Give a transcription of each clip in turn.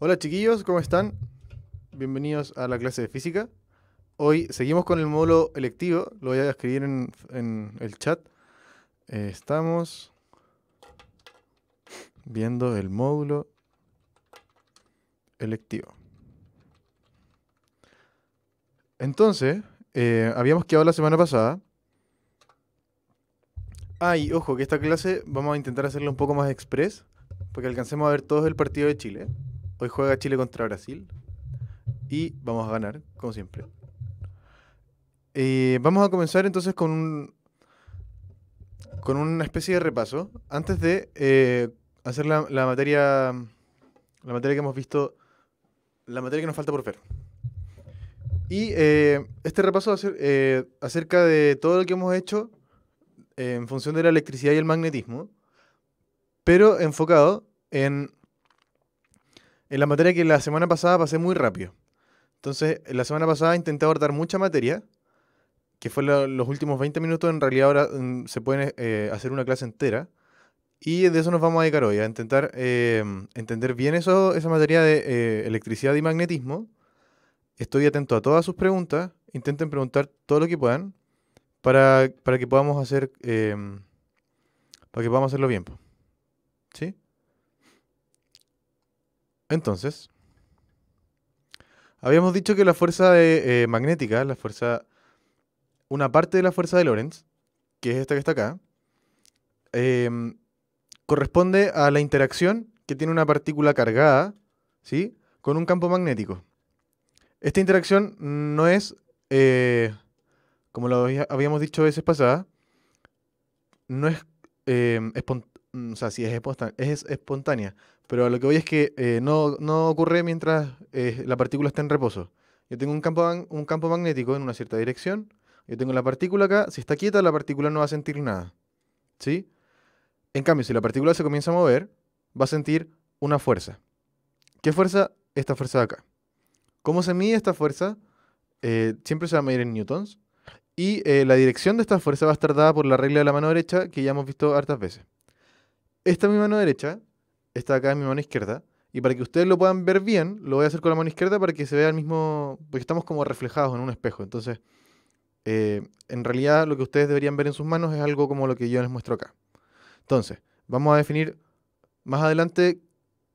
Hola chiquillos, ¿cómo están? Bienvenidos a la clase de física. Hoy seguimos con el módulo electivo, lo voy a escribir en, el chat. Eh, estamos viendo el módulo electivo. Entonces, eh, habíamos quedado la semana pasada. Ay, ah, ojo, que esta clase vamos a intentar hacerla un poco más express, porque alcancemos a ver todos el partido de Chile. Hoy juega Chile contra Brasil y vamos a ganar, como siempre. Eh, vamos a comenzar entonces con un, con una especie de repaso. Antes de eh, hacer la, materia. La materia que hemos visto. La materia que nos falta por ver. Y eh, este repaso acerca de todo lo que hemos hecho en función de la electricidad y el magnetismo, pero enfocado en en la materia que la semana pasada pasé muy rápido. Entonces, la semana pasada intenté abordar mucha materia, que fue los últimos 20 minutos, en realidad ahora mm, se pueden eh, hacer una clase entera. Y de eso nos vamos a dedicar hoy, a intentar em, entender bien eso, esa materia de eh, electricidad y magnetismo. Estoy atento a todas sus preguntas, intenten preguntar todo lo que puedan para, para que podamos hacer em, para que podamos hacerlo bien. ¿Sí? Entonces, habíamos dicho que la fuerza eh, magnética, la fuerza, una parte de la fuerza de Lorentz, que es esta que está acá, em, corresponde a la interacción que tiene una partícula cargada, ¿sí? Con un campo magnético. Esta interacción no es, eh, como lo habíamos dicho veces pasadas, no es, em, es espontánea, pero lo que voy es que eh, no, ocurre mientras eh, la partícula está en reposo. Yo tengo un campo, un campo magnético en una cierta dirección, yo tengo la partícula acá, si está quieta la partícula no va a sentir nada. ¿Sí? En cambio, si la partícula se comienza a mover, va a sentir una fuerza. ¿Qué fuerza? Esta fuerza de acá. ¿Cómo se mide esta fuerza? Eh, siempre se va a medir en newtons. Y la dirección de esta fuerza va a estar dada por la regla de la mano derecha, que ya hemos visto hartas veces. Esta mi mano derecha está acá en mi mano izquierda. Y para que ustedes lo puedan ver bien, lo voy a hacer con la mano izquierda para que se vea el mismo, porque estamos como reflejados en un espejo. Entonces, eh, en realidad lo que ustedes deberían ver en sus manos es algo como lo que yo les muestro acá. Entonces, vamos a definir más adelante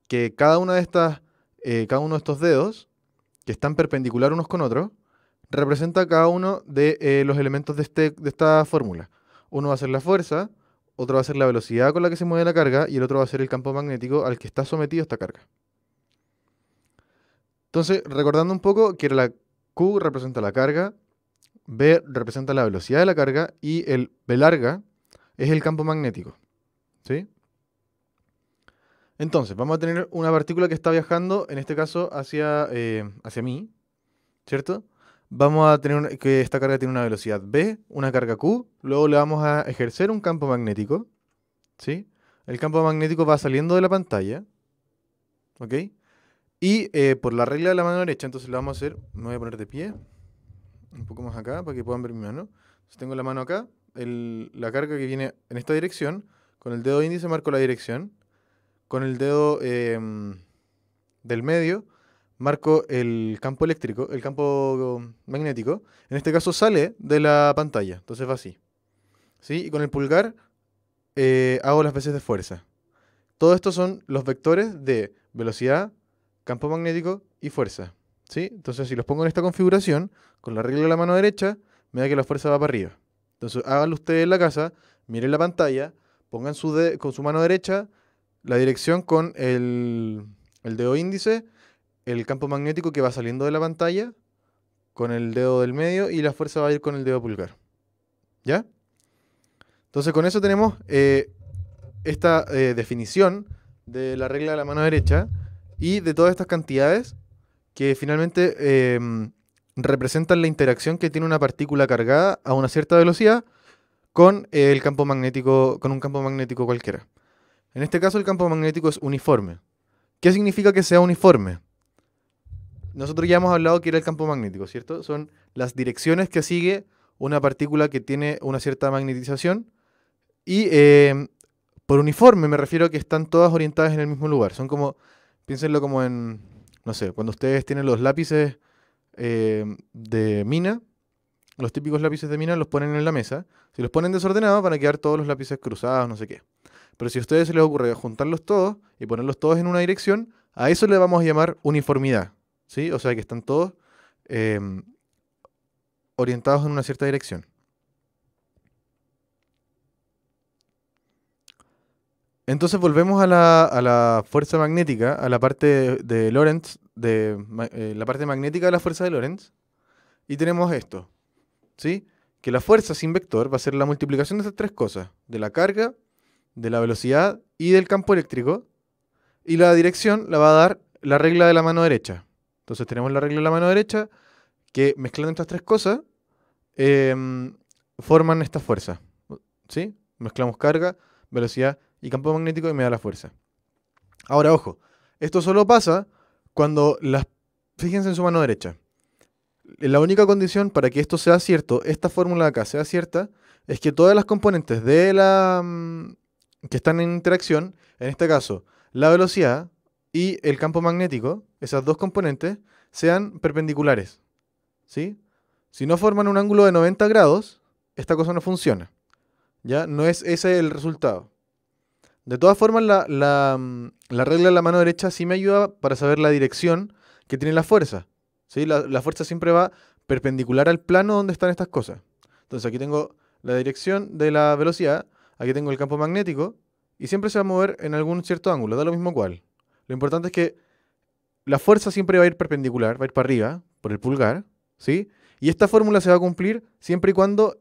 que cada una de estas, eh, cada uno de estos dedos, que están perpendicular unos con otros, representa cada uno de eh, los elementos de, este, de esta fórmula. Uno va a ser la fuerza, otro va a ser la velocidad con la que se mueve la carga y el otro va a ser el campo magnético al que está sometido esta carga. Entonces, recordando un poco que la Q representa la carga, B representa la velocidad de la carga y el B larga es el campo magnético. ¿Sí? Entonces, vamos a tener una partícula que está viajando, en este caso, hacia, eh, hacia mí, ¿cierto? vamos a tener que esta carga tiene una velocidad B, una carga Q, luego le vamos a ejercer un campo magnético, ¿sí? El campo magnético va saliendo de la pantalla, ¿ok? Y eh, por la regla de la mano derecha, entonces lo vamos a hacer, me voy a poner de pie, un poco más acá, para que puedan ver mi mano. tengo la mano acá, la carga que viene en esta dirección, con el dedo índice marco la dirección, con el dedo em, del medio marco el campo eléctrico, el campo magnético, en este caso sale de la pantalla, entonces va así. ¿Sí? Y con el pulgar eh, hago las veces de fuerza. Todo esto son los vectores de velocidad, campo magnético y fuerza. ¿Sí? Entonces si los pongo en esta configuración, con la regla de la mano derecha, me da que la fuerza va para arriba. Entonces háganlo ustedes en la casa, miren la pantalla, pongan su con su mano derecha la dirección con el, el dedo índice el campo magnético que va saliendo de la pantalla con el dedo del medio y la fuerza va a ir con el dedo pulgar. ¿Ya? Entonces con eso tenemos eh, esta eh, definición de la regla de la mano derecha y de todas estas cantidades que finalmente em, representan la interacción que tiene una partícula cargada a una cierta velocidad con el campo magnético, con un campo magnético cualquiera. En este caso el campo magnético es uniforme. ¿Qué significa que sea uniforme? Nosotros ya hemos hablado que era el campo magnético, ¿cierto? Son las direcciones que sigue una partícula que tiene una cierta magnetización. Y eh, por uniforme me refiero a que están todas orientadas en el mismo lugar. Son como, piénsenlo como en, no sé, cuando ustedes tienen los lápices eh, de mina, los típicos lápices de mina los ponen en la mesa. Si los ponen desordenados van a quedar todos los lápices cruzados, no sé qué. Pero si a ustedes se les ocurre juntarlos todos y ponerlos todos en una dirección, a eso le vamos a llamar uniformidad. O sea que están todos em, orientados en una cierta dirección. Entonces volvemos a la, fuerza magnética, a la parte de Lorentz, de, eh, la parte magnética de la fuerza de Lorentz, y tenemos esto, ¿sí? Que la fuerza sin vector va a ser la multiplicación de estas tres cosas, de la carga, de la velocidad y del campo eléctrico, y la dirección la va a dar la regla de la mano derecha, entonces tenemos la regla de la mano derecha que mezclando estas tres cosas em, forman esta fuerza. ¿Sí? Mezclamos carga, velocidad y campo magnético y me da la fuerza. Ahora, ojo, esto solo pasa cuando las... Fíjense en su mano derecha. La única condición para que esto sea cierto, esta fórmula de acá sea cierta, es que todas las componentes de la... Mm, que están en interacción, en este caso, la velocidad y el campo magnético, esas dos componentes, sean perpendiculares. ¿sí? Si no forman un ángulo de 90 grados, esta cosa no funciona. ¿ya? No es ese el resultado. De todas formas, la, mm, la, regla de la mano derecha sí me ayuda para saber la dirección que tiene la fuerza. ¿sí? La, la fuerza siempre va perpendicular al plano donde están estas cosas. Entonces aquí tengo la dirección de la velocidad, aquí tengo el campo magnético, y siempre se va a mover en algún cierto ángulo, da lo mismo cual. Lo importante es que la fuerza siempre va a ir perpendicular, va a ir para arriba, por el pulgar, ¿sí? Y esta fórmula se va a cumplir siempre y cuando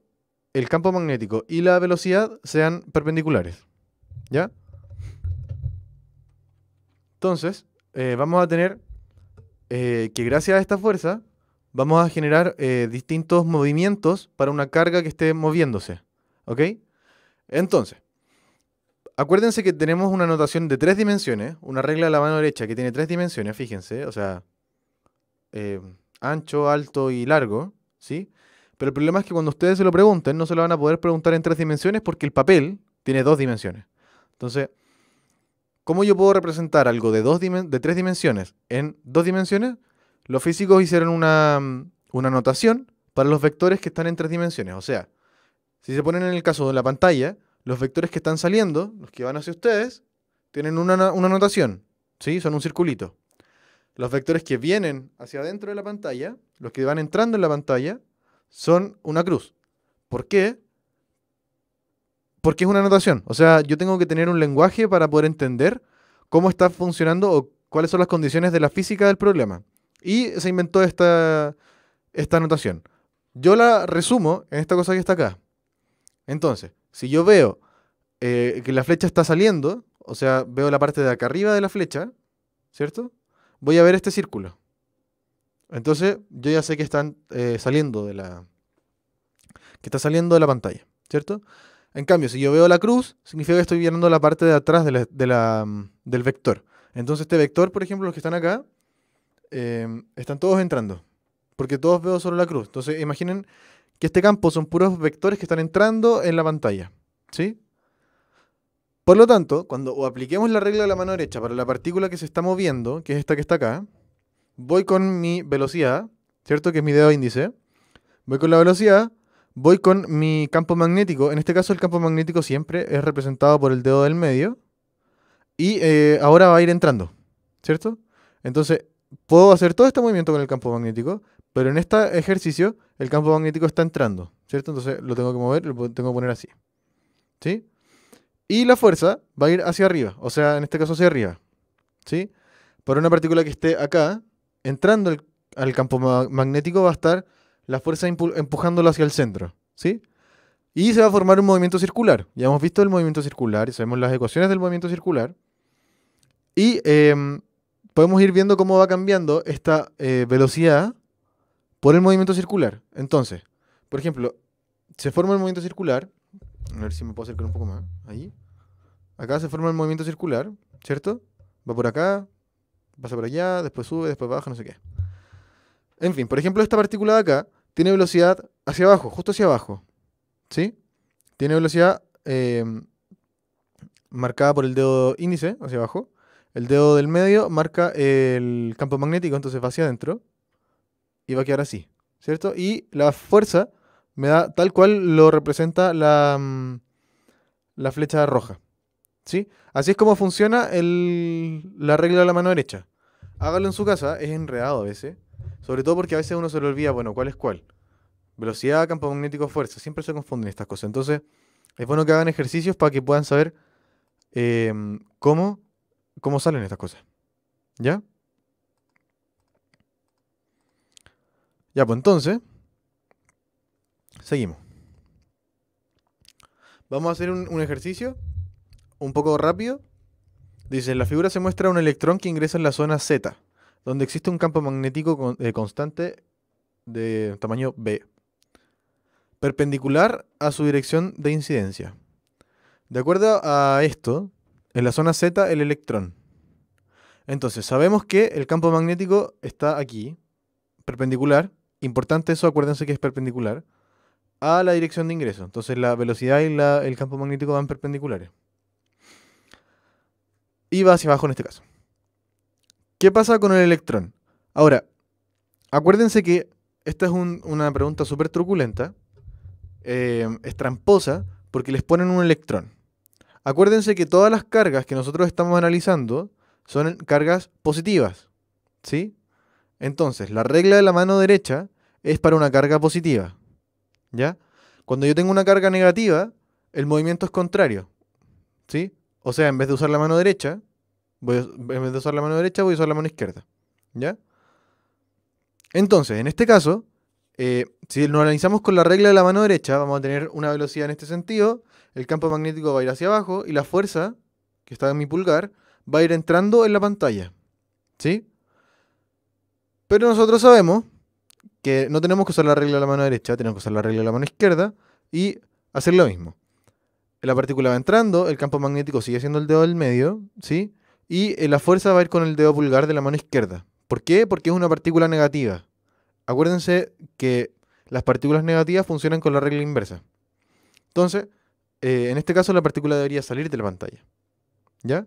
el campo magnético y la velocidad sean perpendiculares, ¿ya? Entonces, eh, vamos a tener eh, que gracias a esta fuerza vamos a generar eh, distintos movimientos para una carga que esté moviéndose, ¿ok? Entonces, acuérdense que tenemos una notación de tres dimensiones, una regla de la mano derecha que tiene tres dimensiones, fíjense, o sea, eh, ancho, alto y largo, ¿sí? Pero el problema es que cuando ustedes se lo pregunten, no se lo van a poder preguntar en tres dimensiones porque el papel tiene dos dimensiones. Entonces, ¿cómo yo puedo representar algo de, de tres dimensiones en dos dimensiones? Los físicos hicieron una, una notación para los vectores que están en tres dimensiones. O sea, si se ponen en el caso de la pantalla, los vectores que están saliendo, los que van hacia ustedes, tienen una, una notación, ¿sí? Son un circulito. Los vectores que vienen hacia adentro de la pantalla, los que van entrando en la pantalla, son una cruz. ¿Por qué? Porque es una notación. O sea, yo tengo que tener un lenguaje para poder entender cómo está funcionando o cuáles son las condiciones de la física del problema. Y se inventó esta, esta notación. Yo la resumo en esta cosa que está acá. Entonces, si yo veo eh, que la flecha está saliendo, o sea, veo la parte de acá arriba de la flecha, ¿cierto? Voy a ver este círculo. Entonces, yo ya sé que están eh, saliendo de la. que está saliendo de la pantalla, ¿cierto? En cambio, si yo veo la cruz, significa que estoy viendo la parte de atrás mm, del vector. Entonces, este vector, por ejemplo, los que están acá, eh, están todos entrando. Porque todos veo solo la cruz. Entonces, imaginen que este campo son puros vectores que están entrando en la pantalla. ¿Sí? Por lo tanto, cuando o apliquemos la regla de la mano derecha para la partícula que se está moviendo, que es esta que está acá, voy con mi velocidad, ¿cierto? Que es mi dedo índice. Voy con la velocidad, voy con mi campo magnético. En este caso el campo magnético siempre es representado por el dedo del medio. Y eh, ahora va a ir entrando, ¿cierto? Entonces, puedo hacer todo este movimiento con el campo magnético, pero en este ejercicio, el campo magnético está entrando, ¿cierto? Entonces lo tengo que mover, lo tengo que poner así. ¿Sí? Y la fuerza va a ir hacia arriba, o sea, en este caso hacia arriba. ¿Sí? Por una partícula que esté acá, entrando al campo magnético va a estar la fuerza empujándola hacia el centro. ¿Sí? Y se va a formar un movimiento circular. Ya hemos visto el movimiento circular y sabemos las ecuaciones del movimiento circular. Y em, podemos ir viendo cómo va cambiando esta eh, velocidad por el movimiento circular. Entonces, por ejemplo, se forma el movimiento circular. A ver si me puedo acercar un poco más. Ahí. Acá se forma el movimiento circular, ¿cierto? Va por acá, pasa por allá, después sube, después baja, no sé qué. En fin, por ejemplo, esta partícula de acá tiene velocidad hacia abajo, justo hacia abajo. ¿Sí? Tiene velocidad eh, marcada por el dedo índice, hacia abajo. El dedo del medio marca el campo magnético, entonces va hacia adentro y va a quedar así, ¿cierto? Y la fuerza me da tal cual lo representa la, mm, la flecha roja, ¿sí? Así es como funciona la regla de la mano derecha. Hágalo en su casa, es enredado a veces, sobre todo porque a veces uno se le olvida, bueno, cuál es cuál. Velocidad, campo magnético, fuerza, siempre se confunden estas cosas. Entonces, es bueno que hagan ejercicios para que puedan saber eh, cómo, cómo salen estas cosas. ¿Ya? Ya, pues entonces, seguimos. Vamos a hacer un, ejercicio un poco rápido. Dice, en la figura se muestra un electrón que ingresa en la zona Z, donde existe un campo magnético eh, constante de tamaño B, perpendicular a su dirección de incidencia. De acuerdo a esto, en la zona Z el electrón. Entonces, sabemos que el campo magnético está aquí, perpendicular, Importante eso, acuérdense que es perpendicular a la dirección de ingreso. Entonces la velocidad y el campo magnético van perpendiculares. Y va hacia abajo en este caso. ¿Qué pasa con el electrón? Ahora, acuérdense que esta es una pregunta súper truculenta, eh, es tramposa, porque les ponen un electrón. Acuérdense que todas las cargas que nosotros estamos analizando son cargas positivas, ¿sí? Entonces, la regla de la mano derecha es para una carga positiva. ¿Ya? Cuando yo tengo una carga negativa, el movimiento es contrario. ¿Sí? O sea, en vez de usar la mano derecha, voy en vez de usar la mano derecha, voy a usar la mano izquierda. ¿Ya? Entonces, en este caso, eh, si lo analizamos con la regla de la mano derecha, vamos a tener una velocidad en este sentido, el campo magnético va a ir hacia abajo y la fuerza, que está en mi pulgar, va a ir entrando en la pantalla. ¿Sí? Pero nosotros sabemos que no tenemos que usar la regla de la mano derecha, tenemos que usar la regla de la mano izquierda y hacer lo mismo. La partícula va entrando, el campo magnético sigue siendo el dedo del medio, ¿sí? Y eh, la fuerza va a ir con el dedo pulgar de la mano izquierda. ¿Por qué? Porque es una partícula negativa. Acuérdense que las partículas negativas funcionan con la regla inversa. Entonces, eh, en este caso la partícula debería salir de la pantalla. ¿Ya?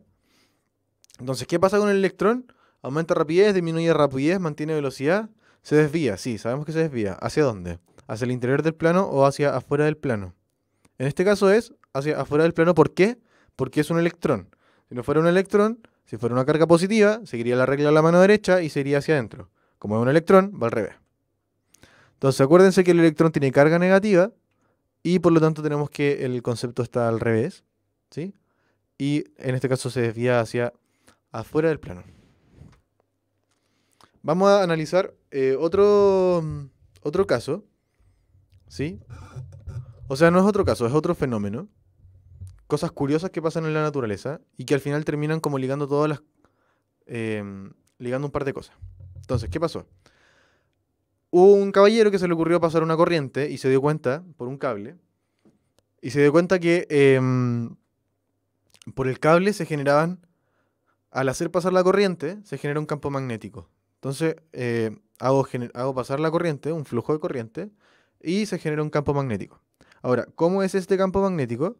Entonces, ¿qué pasa con el electrón? Aumenta rapidez, disminuye rapidez, mantiene velocidad. Se desvía, sí, sabemos que se desvía. ¿Hacia dónde? ¿Hacia el interior del plano o hacia afuera del plano? En este caso es hacia afuera del plano. ¿Por qué? Porque es un electrón. Si no fuera un electrón, si fuera una carga positiva, seguiría la regla de la mano derecha y se iría hacia adentro. Como es un electrón, va al revés. Entonces acuérdense que el electrón tiene carga negativa y por lo tanto tenemos que el concepto está al revés. ¿sí? Y en este caso se desvía hacia afuera del plano. Vamos a analizar eh, otro, otro caso, ¿sí? O sea, no es otro caso, es otro fenómeno. Cosas curiosas que pasan en la naturaleza y que al final terminan como ligando todas las... Em, ligando un par de cosas. Entonces, ¿qué pasó? Hubo un caballero que se le ocurrió pasar una corriente y se dio cuenta, por un cable, y se dio cuenta que em, por el cable se generaban, al hacer pasar la corriente, se genera un campo magnético entonces, eh, hago, hago pasar la corriente, un flujo de corriente, y se genera un campo magnético. Ahora, ¿cómo es este campo magnético?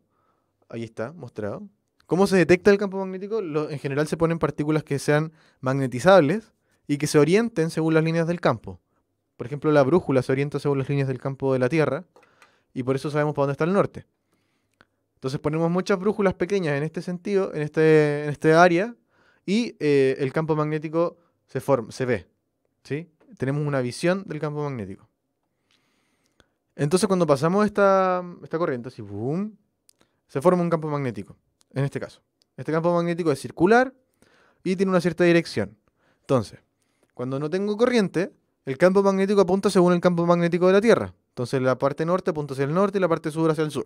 Ahí está, mostrado. ¿Cómo se detecta el campo magnético? en general se ponen partículas que sean magnetizables y que se orienten según las líneas del campo. Por ejemplo, la brújula se orienta según las líneas del campo de la Tierra y por eso sabemos para dónde está el norte. Entonces ponemos muchas brújulas pequeñas en este sentido, en este, en este área, y eh, el campo magnético se, forma, se ve. ¿sí? Tenemos una visión del campo magnético. Entonces cuando pasamos esta, esta corriente, se forma un campo magnético, en este caso. Este campo magnético es circular y tiene una cierta dirección. Entonces, cuando no tengo corriente, el campo magnético apunta según el campo magnético de la Tierra. Entonces la parte norte apunta hacia el norte y la parte sur hacia el sur.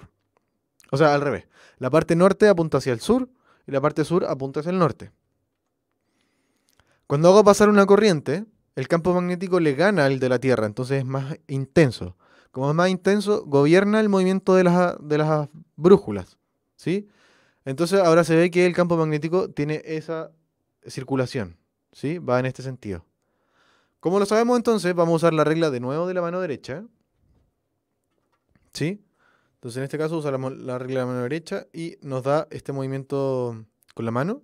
O sea, al revés. La parte norte apunta hacia el sur y la parte sur apunta hacia el norte. Cuando hago pasar una corriente, el campo magnético le gana al de la Tierra, entonces es más intenso. Como es más intenso, gobierna el movimiento de las, brújulas, ¿sí? Entonces ahora se ve que el campo magnético tiene esa circulación, ¿sí? Va en este sentido. Como lo sabemos entonces, vamos a usar la regla de nuevo de la mano derecha, ¿sí? Entonces en este caso usamos la regla de la mano derecha y nos da este movimiento con la mano.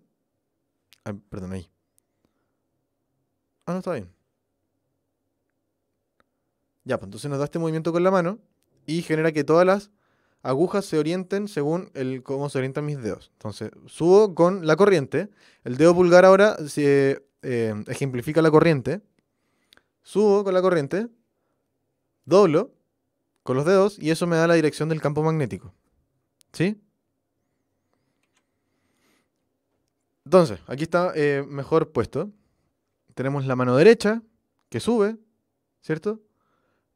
Ah, perdón, ahí. Ah, no, está bien. Ya, pues entonces nos da este movimiento con la mano y genera que todas las agujas se orienten según el cómo se orientan mis dedos. Entonces, subo con la corriente. El dedo pulgar ahora se eh, ejemplifica la corriente. Subo con la corriente, doblo con los dedos y eso me da la dirección del campo magnético. ¿Sí? Entonces, aquí está eh, mejor puesto tenemos la mano derecha que sube, ¿cierto?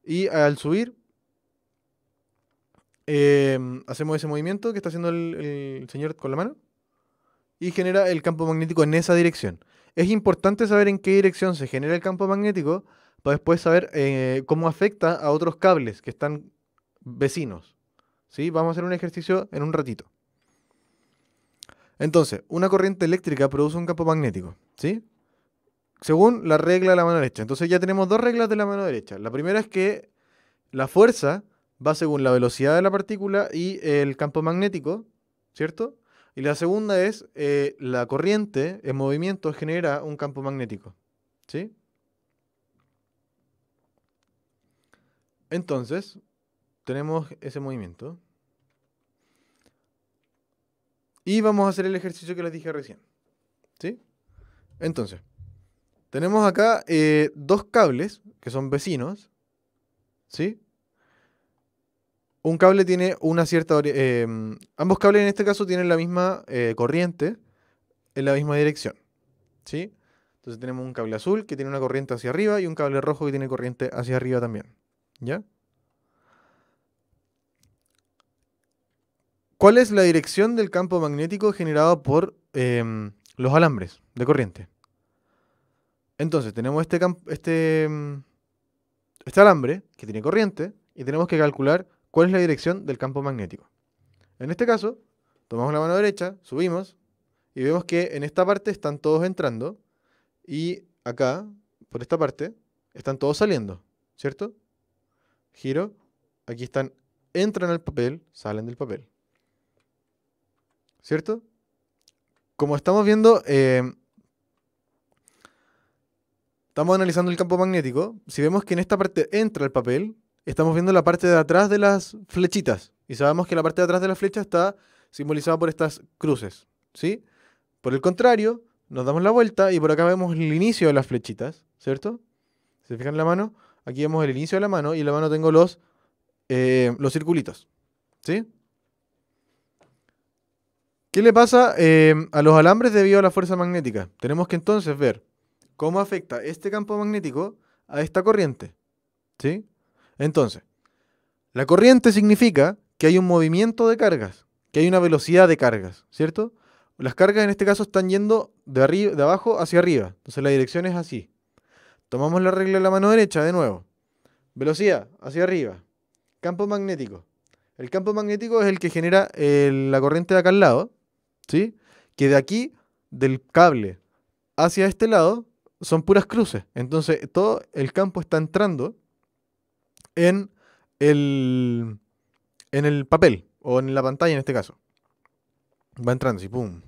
Y al subir, em, hacemos ese movimiento que está haciendo el, señor con la mano y genera el campo magnético en esa dirección. Es importante saber en qué dirección se genera el campo magnético para después saber eh, cómo afecta a otros cables que están vecinos. ¿Sí? Vamos a hacer un ejercicio en un ratito. Entonces, una corriente eléctrica produce un campo magnético. ¿sí? según la regla de la mano derecha. Entonces ya tenemos dos reglas de la mano derecha. La primera es que la fuerza va según la velocidad de la partícula y el campo magnético, ¿cierto? Y la segunda es eh, la corriente en movimiento genera un campo magnético, ¿sí? Entonces, tenemos ese movimiento. Y vamos a hacer el ejercicio que les dije recién, ¿sí? Entonces, tenemos acá eh, dos cables que son vecinos. ¿Sí? Un cable tiene una cierta... Em, ambos cables en este caso tienen la misma eh, corriente en la misma dirección. ¿Sí? Entonces tenemos un cable azul que tiene una corriente hacia arriba y un cable rojo que tiene corriente hacia arriba también. ¿Ya? ¿Cuál es la dirección del campo magnético generado por em, los alambres de corriente? Entonces, tenemos este, este, mm, este alambre que tiene corriente y tenemos que calcular cuál es la dirección del campo magnético. En este caso, tomamos la mano derecha, subimos y vemos que en esta parte están todos entrando y acá, por esta parte, están todos saliendo, ¿cierto? Giro, aquí están, entran al papel, salen del papel. ¿Cierto? Como estamos viendo, eh, estamos analizando el campo magnético, si vemos que en esta parte entra el papel, estamos viendo la parte de atrás de las flechitas. Y sabemos que la parte de atrás de la flecha está simbolizada por estas cruces. ¿Sí? Por el contrario, nos damos la vuelta y por acá vemos el inicio de las flechitas, ¿cierto? ¿Se fijan en la mano? Aquí vemos el inicio de la mano y en la mano tengo los, eh, los circulitos. ¿Sí? ¿Qué le pasa eh, a los alambres debido a la fuerza magnética? Tenemos que entonces ver cómo afecta este campo magnético a esta corriente. ¿Sí? Entonces, la corriente significa que hay un movimiento de cargas, que hay una velocidad de cargas, ¿cierto? Las cargas en este caso están yendo de, arriba, abajo hacia arriba, entonces la dirección es así. Tomamos la regla de la mano derecha de nuevo. Velocidad hacia arriba. Campo magnético. El campo magnético es el que genera la corriente de acá al lado, ¿sí? Que de aquí, del cable hacia este lado, son puras cruces. Entonces, todo el campo está entrando en el, en el papel, o en la pantalla en este caso. Va entrando así, pum.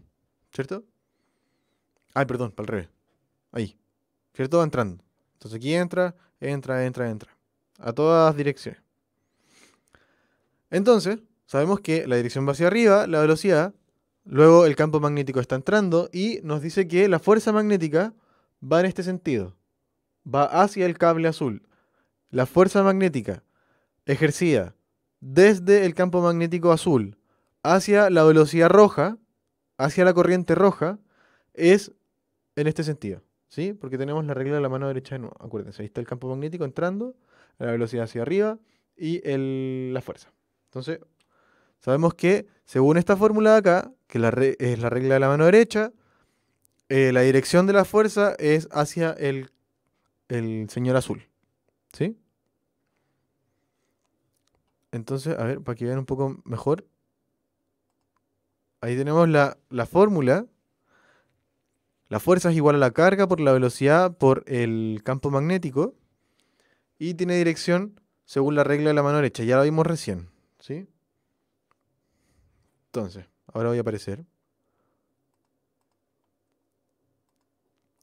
¿Cierto? Ay, perdón, para el revés. Ahí. ¿Cierto? Va entrando. Entonces aquí entra, entra, entra, entra. A todas direcciones. Entonces, sabemos que la dirección va hacia arriba, la velocidad, luego el campo magnético está entrando y nos dice que la fuerza magnética va en este sentido. Va hacia el cable azul. La fuerza magnética ejercida desde el campo magnético azul hacia la velocidad roja, hacia la corriente roja, es en este sentido. ¿Sí? Porque tenemos la regla de la mano derecha de nuevo. Acuérdense, ahí está el campo magnético entrando, la velocidad hacia arriba y la fuerza. Entonces, sabemos que según esta fórmula de acá, que es la regla de la mano derecha, eh, la dirección de la fuerza es hacia el, señor azul. ¿Sí? Entonces, a ver, para que vean un poco mejor. Ahí tenemos la, la fórmula. La fuerza es igual a la carga por la velocidad por el campo magnético. Y tiene dirección según la regla de la mano derecha. Ya lo vimos recién. ¿Sí? Entonces, ahora voy a aparecer.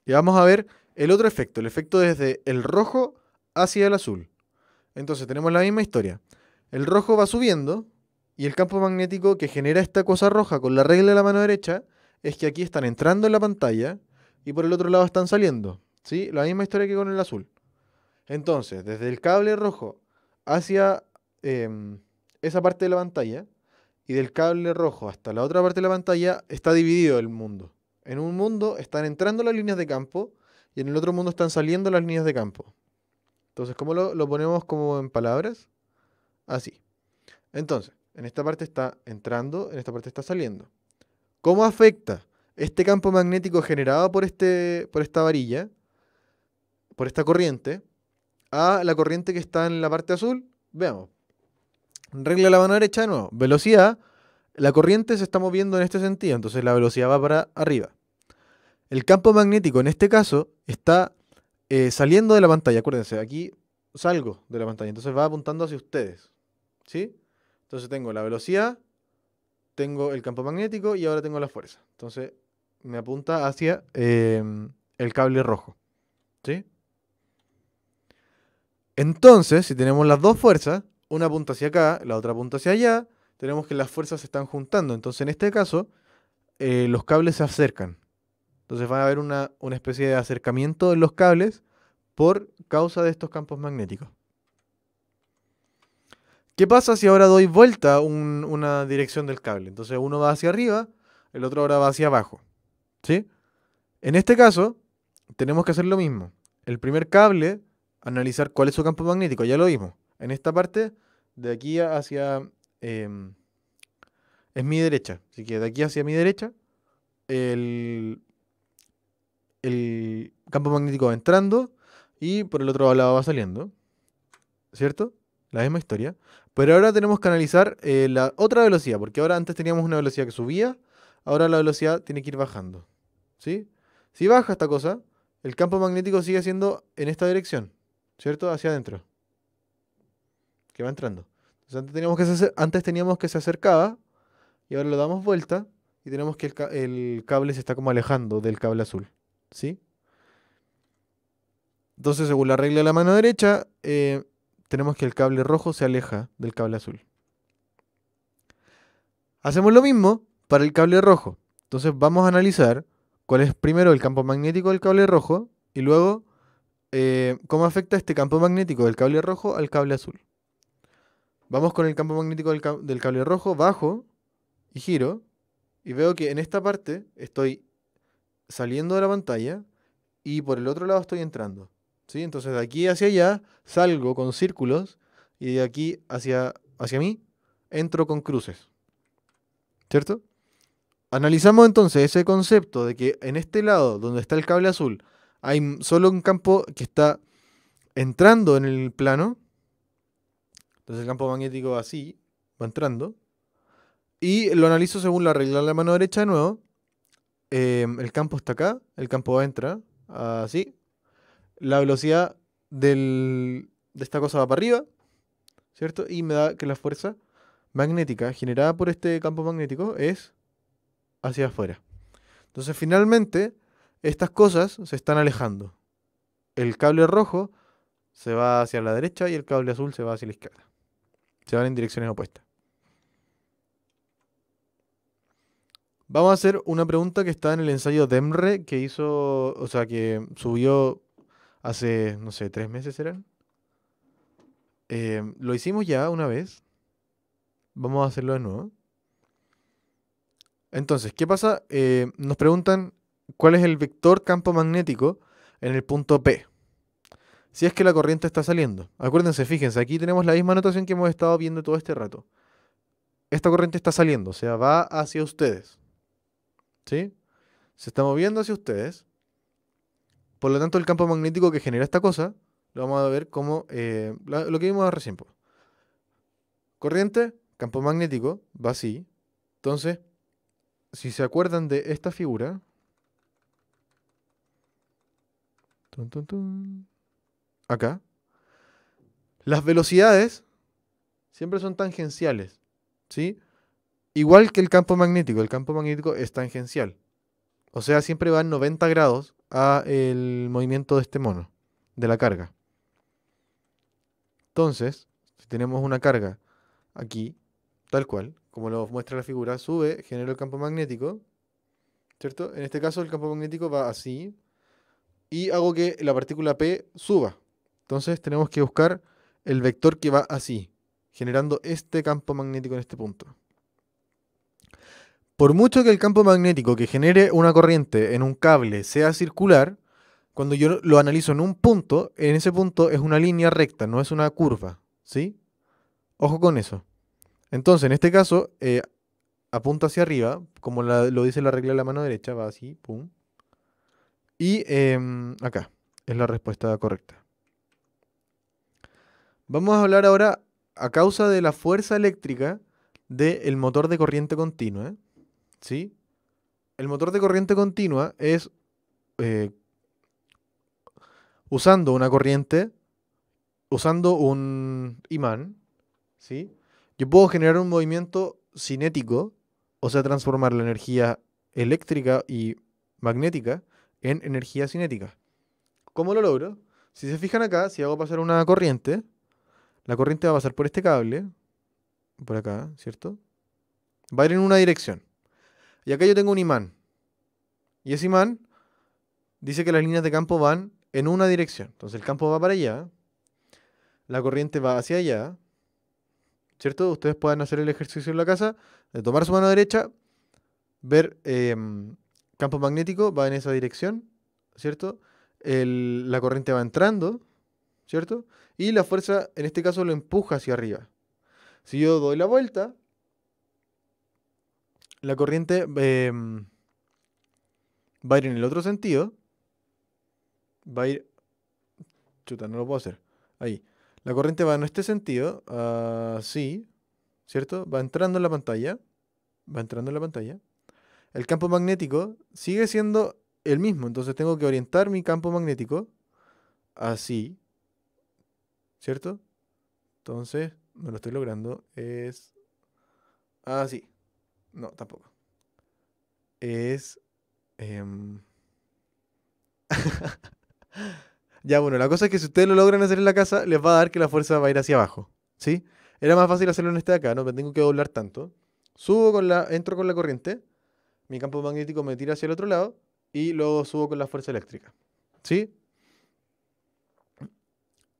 Y vamos a ver el otro efecto, el efecto desde el rojo hacia el azul. Entonces tenemos la misma historia. El rojo va subiendo y el campo magnético que genera esta cosa roja con la regla de la mano derecha es que aquí están entrando en la pantalla y por el otro lado están saliendo. ¿sí? La misma historia que con el azul. Entonces, desde el cable rojo hacia em, esa parte de la pantalla y del cable rojo hasta la otra parte de la pantalla está dividido el mundo. En un mundo están entrando las líneas de campo y en el otro mundo están saliendo las líneas de campo. Entonces, ¿cómo lo, ponemos como en palabras? Así. Entonces, en esta parte está entrando, en esta parte está saliendo. ¿Cómo afecta este campo magnético generado por, este, por esta varilla, por esta corriente, a la corriente que está en la parte azul? Veamos. Regla de la mano derecha, no. Velocidad. La corriente se está moviendo en este sentido, entonces la velocidad va para arriba el campo magnético en este caso está eh, saliendo de la pantalla. Acuérdense, aquí salgo de la pantalla, entonces va apuntando hacia ustedes. ¿Sí? Entonces tengo la velocidad, tengo el campo magnético y ahora tengo la fuerza. Entonces me apunta hacia em, el cable rojo. Entonces, si tenemos las dos fuerzas, una apunta hacia acá, la otra apunta hacia allá, tenemos que las fuerzas se están juntando. Entonces, en este caso, eh, los cables se acercan. Entonces va a haber una, especie de acercamiento en los cables por causa de estos campos magnéticos. ¿Qué pasa si ahora doy vuelta una dirección del cable? Entonces uno va hacia arriba, el otro ahora va hacia abajo. ¿Sí? En este caso, tenemos que hacer lo mismo. El primer cable, analizar cuál es su campo magnético, ya lo vimos. En esta parte, de aquí hacia... Em, es mi derecha. Así que de aquí hacia mi derecha, el, el campo magnético va entrando y por el otro lado va saliendo. ¿Cierto? La misma historia. Pero ahora tenemos que analizar eh, la otra velocidad, porque ahora antes teníamos una velocidad que subía, ahora la velocidad tiene que ir bajando. ¿Sí? Si baja esta cosa, el campo magnético sigue siendo en esta dirección, ¿cierto? Hacia adentro. Que va entrando. Entonces antes teníamos que se, antes teníamos que se acercaba y ahora lo damos vuelta y tenemos que el cable se está como alejando del cable azul. ¿sí? Entonces, según la regla de la mano derecha, eh, tenemos que el cable rojo se aleja del cable azul. Hacemos lo mismo para el cable rojo. Entonces vamos a analizar cuál es primero el campo magnético del cable rojo y luego eh, cómo afecta este campo magnético del cable rojo al cable azul. Vamos con el campo magnético del, cable rojo, bajo y giro y veo que en esta parte estoy saliendo de la pantalla y por el otro lado estoy entrando. ¿sí? Entonces de aquí hacia allá salgo con círculos y de aquí hacia, hacia mí entro con cruces. ¿Cierto? Analizamos entonces ese concepto de que en este lado donde está el cable azul hay solo un campo que está entrando en el plano. Entonces el campo magnético va así va entrando. Y lo analizo según la regla de la mano derecha de nuevo. Em, el campo está acá, el campo entra, así. La velocidad de esta cosa va para arriba, ¿cierto? Y me da que la fuerza magnética generada por este campo magnético es hacia afuera. Entonces finalmente estas cosas se están alejando. El cable rojo se va hacia la derecha y el cable azul se va hacia la izquierda. Se van en direcciones opuestas. Vamos a hacer una pregunta que está en el ensayo Demre que hizo, o sea, que subió hace, no sé, tres meses eran. Em, lo hicimos ya una vez. Vamos a hacerlo de nuevo. Entonces, ¿qué pasa? Eh, nos preguntan cuál es el vector campo magnético en el punto P. Si es que la corriente está saliendo. Acuérdense, fíjense, aquí tenemos la misma notación que hemos estado viendo todo este rato. Esta corriente está saliendo, o sea, va hacia ustedes. ¿sí? Se está moviendo hacia ustedes. Por lo tanto, el campo magnético que genera esta cosa, lo vamos a ver como eh, lo que vimos recién. Corriente, campo magnético, va así. Entonces, si se acuerdan de esta figura, acá, las velocidades siempre son tangenciales, ¿sí? Igual que el campo magnético, el campo magnético es tangencial. O sea, siempre va en 90 grados a el movimiento de este mono, de la carga. Entonces, si tenemos una carga aquí, tal cual, como lo muestra la figura, sube, genera el campo magnético, ¿cierto? En este caso el campo magnético va así y hago que la partícula P suba. Entonces tenemos que buscar el vector que va así, generando este campo magnético en este punto. Por mucho que el campo magnético que genere una corriente en un cable sea circular, cuando yo lo analizo en un punto, en ese punto es una línea recta, no es una curva. ¿Sí? Ojo con eso. Entonces, en este caso, eh, apunto hacia arriba, como lo dice la regla de la mano derecha, va así, pum. Y em, acá es la respuesta correcta. Vamos a hablar ahora a causa de la fuerza eléctrica del motor de corriente continua. ¿eh? ¿sí? El motor de corriente continua es eh, usando una corriente, usando un imán, ¿sí? Yo puedo generar un movimiento cinético, o sea, transformar la energía eléctrica y magnética en energía cinética. ¿Cómo lo logro? Si se fijan acá, si hago pasar una corriente, la corriente va a pasar por este cable, por acá, ¿cierto? Va a ir en una dirección. Y acá yo tengo un imán. Y ese imán dice que las líneas de campo van en una dirección. Entonces el campo va para allá, la corriente va hacia allá, ¿cierto? Ustedes pueden hacer el ejercicio en la casa de tomar su mano derecha, ver eh, campo magnético, va en esa dirección, ¿cierto? la corriente va entrando, ¿cierto? Y la fuerza, en este caso, lo empuja hacia arriba. Si yo doy la vuelta, la corriente em, va a ir en el otro sentido. Va a ir... Chuta, no lo puedo hacer. Ahí. La corriente va en este sentido, así, ¿cierto? Va entrando en la pantalla. Va entrando en la pantalla. El campo magnético sigue siendo el mismo, entonces tengo que orientar mi campo magnético así, ¿cierto? Entonces, no lo estoy logrando, es así. No, tampoco. Es. Em, ya, bueno, la cosa es que si ustedes lo logran hacer en la casa, les va a dar que la fuerza va a ir hacia abajo. ¿Sí? Era más fácil hacerlo en este de acá, no me tengo que doblar tanto. Subo con la. entro con la corriente. Mi campo magnético me tira hacia el otro lado. Y luego subo con la fuerza eléctrica. ¿Sí?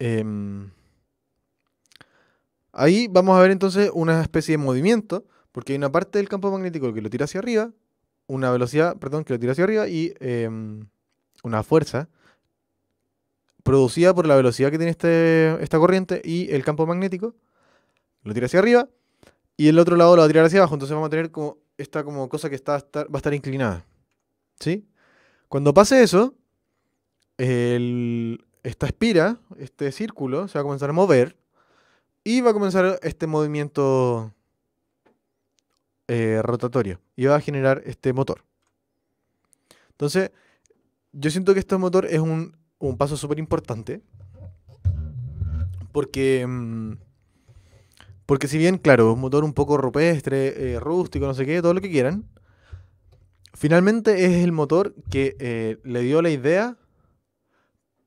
Em, ahí vamos a ver entonces una especie de movimiento porque hay una parte del campo magnético que lo tira hacia arriba, una velocidad, perdón, que lo tira hacia arriba y em, una fuerza producida por la velocidad que tiene este, esta corriente y el campo magnético, lo tira hacia arriba y el otro lado lo va a tirar hacia abajo, entonces vamos a tener como esta como cosa que está, va a estar inclinada. ¿Sí? Cuando pase eso, esta espira, este círculo, se va a comenzar a mover y va a comenzar este movimiento eh, rotatorio y va a generar este motor. Entonces, yo siento que este motor es un, paso súper importante porque... Mm, porque si bien, claro, un motor un poco rupestre, eh, rústico, no sé qué, todo lo que quieran, finalmente es el motor que eh, le dio la idea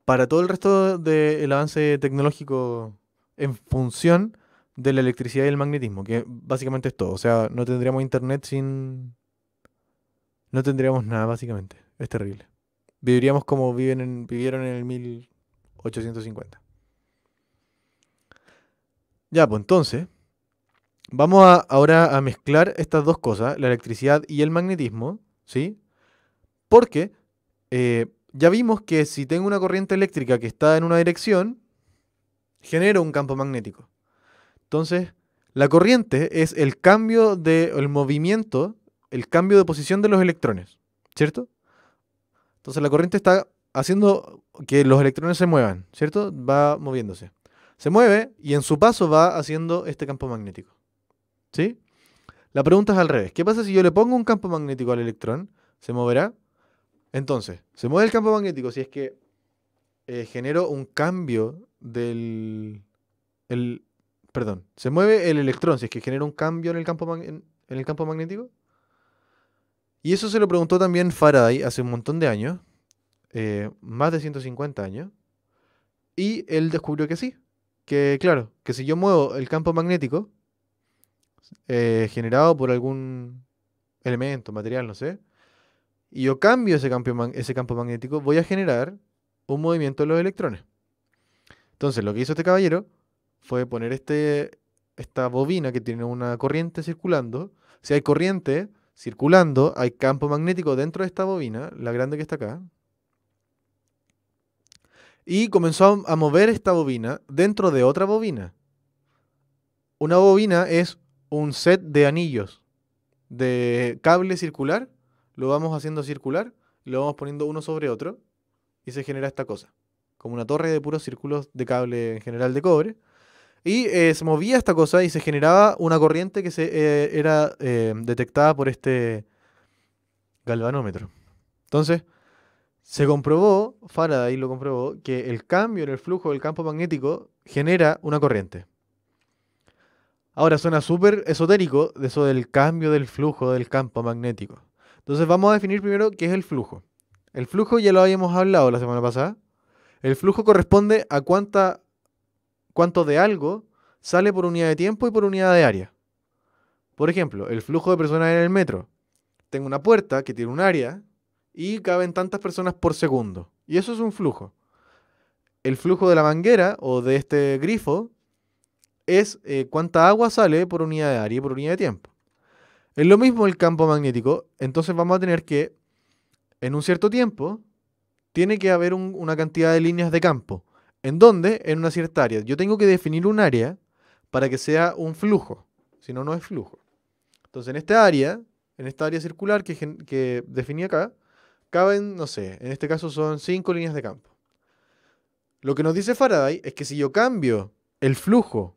para todo el resto del avance tecnológico en función de la electricidad y el magnetismo, que básicamente es todo. O sea, no tendríamos internet sin... No tendríamos nada, básicamente. Es terrible. Viviríamos como vivieron en el 1850. Ya, pues entonces, vamos ahora a mezclar estas dos cosas, la electricidad y el magnetismo, ¿sí? Porque eh, ya vimos que si tengo una corriente eléctrica que está en una dirección, genero un campo magnético. Entonces, la corriente es el cambio de, el movimiento, el cambio de posición de los electrones, ¿cierto? Entonces la corriente está haciendo que los electrones se muevan, ¿cierto? Va moviéndose. Se mueve y en su paso va haciendo este campo magnético. ¿Sí? La pregunta es al revés. ¿Qué pasa si yo le pongo un campo magnético al electrón? ¿Se moverá? Entonces, se mueve el campo magnético si es que eh, genero un cambio del el, perdón, se mueve el electrón, si es que genera un cambio en el campo, en, el campo magnético. Y eso se lo preguntó también Faraday hace un montón de años, eh, más de 150 años, y él descubrió que sí, que claro, que si yo muevo el campo magnético eh, generado por algún elemento, material, no sé, y yo cambio ese campo, ese campo magnético, voy a generar un movimiento de los electrones. Entonces, lo que hizo este caballero fue poner este, esta bobina que tiene una corriente circulando. Si hay corriente circulando, hay campo magnético dentro de esta bobina, la grande que está acá. Y comenzó a mover esta bobina dentro de otra bobina. Una bobina es un set de anillos de cable circular. Lo vamos haciendo circular, lo vamos poniendo uno sobre otro y se genera esta cosa. Como una torre de puros círculos de cable en general de cobre y eh, se movía esta cosa y se generaba una corriente que se, eh, era eh, detectada por este galvanómetro. Entonces, se comprobó, Faraday lo comprobó, que el cambio en el flujo del campo magnético genera una corriente. Ahora suena súper esotérico de eso del cambio del flujo del campo magnético. Entonces vamos a definir primero qué es el flujo. El flujo ya lo habíamos hablado la semana pasada. El flujo corresponde a cuánta cuánto de algo sale por unidad de tiempo y por unidad de área. Por ejemplo, el flujo de personas en el metro. Tengo una puerta que tiene un área y caben tantas personas por segundo. Y eso es un flujo. El flujo de la manguera o de este grifo es eh, cuánta agua sale por unidad de área y por unidad de tiempo. Es lo mismo el campo magnético, entonces vamos a tener que, en un cierto tiempo, tiene que haber una cantidad de líneas de campo. ¿En dónde? En una cierta área. Yo tengo que definir un área para que sea un flujo, si no, no es flujo. Entonces, en esta área, en esta área circular que, que definí acá, caben, no sé, en este caso son cinco líneas de campo. Lo que nos dice Faraday es que si yo cambio el flujo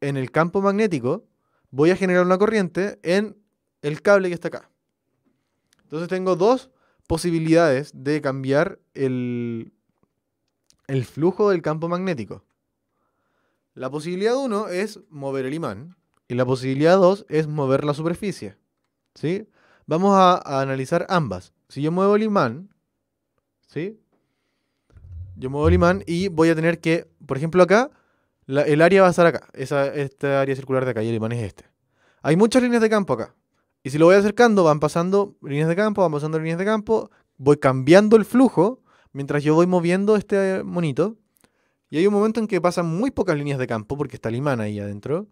en el campo magnético, voy a generar una corriente en el cable que está acá. Entonces tengo dos posibilidades de cambiar el, el flujo del campo magnético. La posibilidad 1 es mover el imán y la posibilidad 2 es mover la superficie. ¿sí? Vamos a, analizar ambas. Si yo muevo el imán, ¿sí? yo muevo el imán y voy a tener que, por ejemplo acá, el área va a estar acá. Esa, esta área circular de acá y el imán es este. Hay muchas líneas de campo acá. Y si lo voy acercando, van pasando líneas de campo, van pasando líneas de campo, voy cambiando el flujo mientras yo voy moviendo este monito. Y hay un momento en que pasan muy pocas líneas de campo, porque está imán ahí adentro.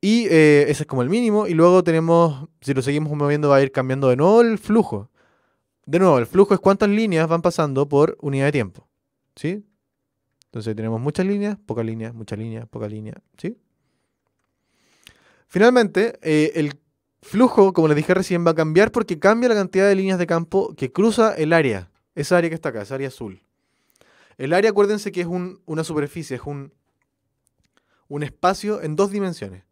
Y eh, ese es como el mínimo. Y luego tenemos, si lo seguimos moviendo, va a ir cambiando de nuevo el flujo. De nuevo, el flujo es cuántas líneas van pasando por unidad de tiempo. ¿Sí? Entonces tenemos muchas líneas, pocas líneas, muchas líneas, pocas líneas. ¿Sí? Finalmente, eh, el flujo, como les dije recién, va a cambiar porque cambia la cantidad de líneas de campo que cruza el área. Esa área que está acá, esa área azul. El área, acuérdense que es una superficie, es un, espacio en dos dimensiones.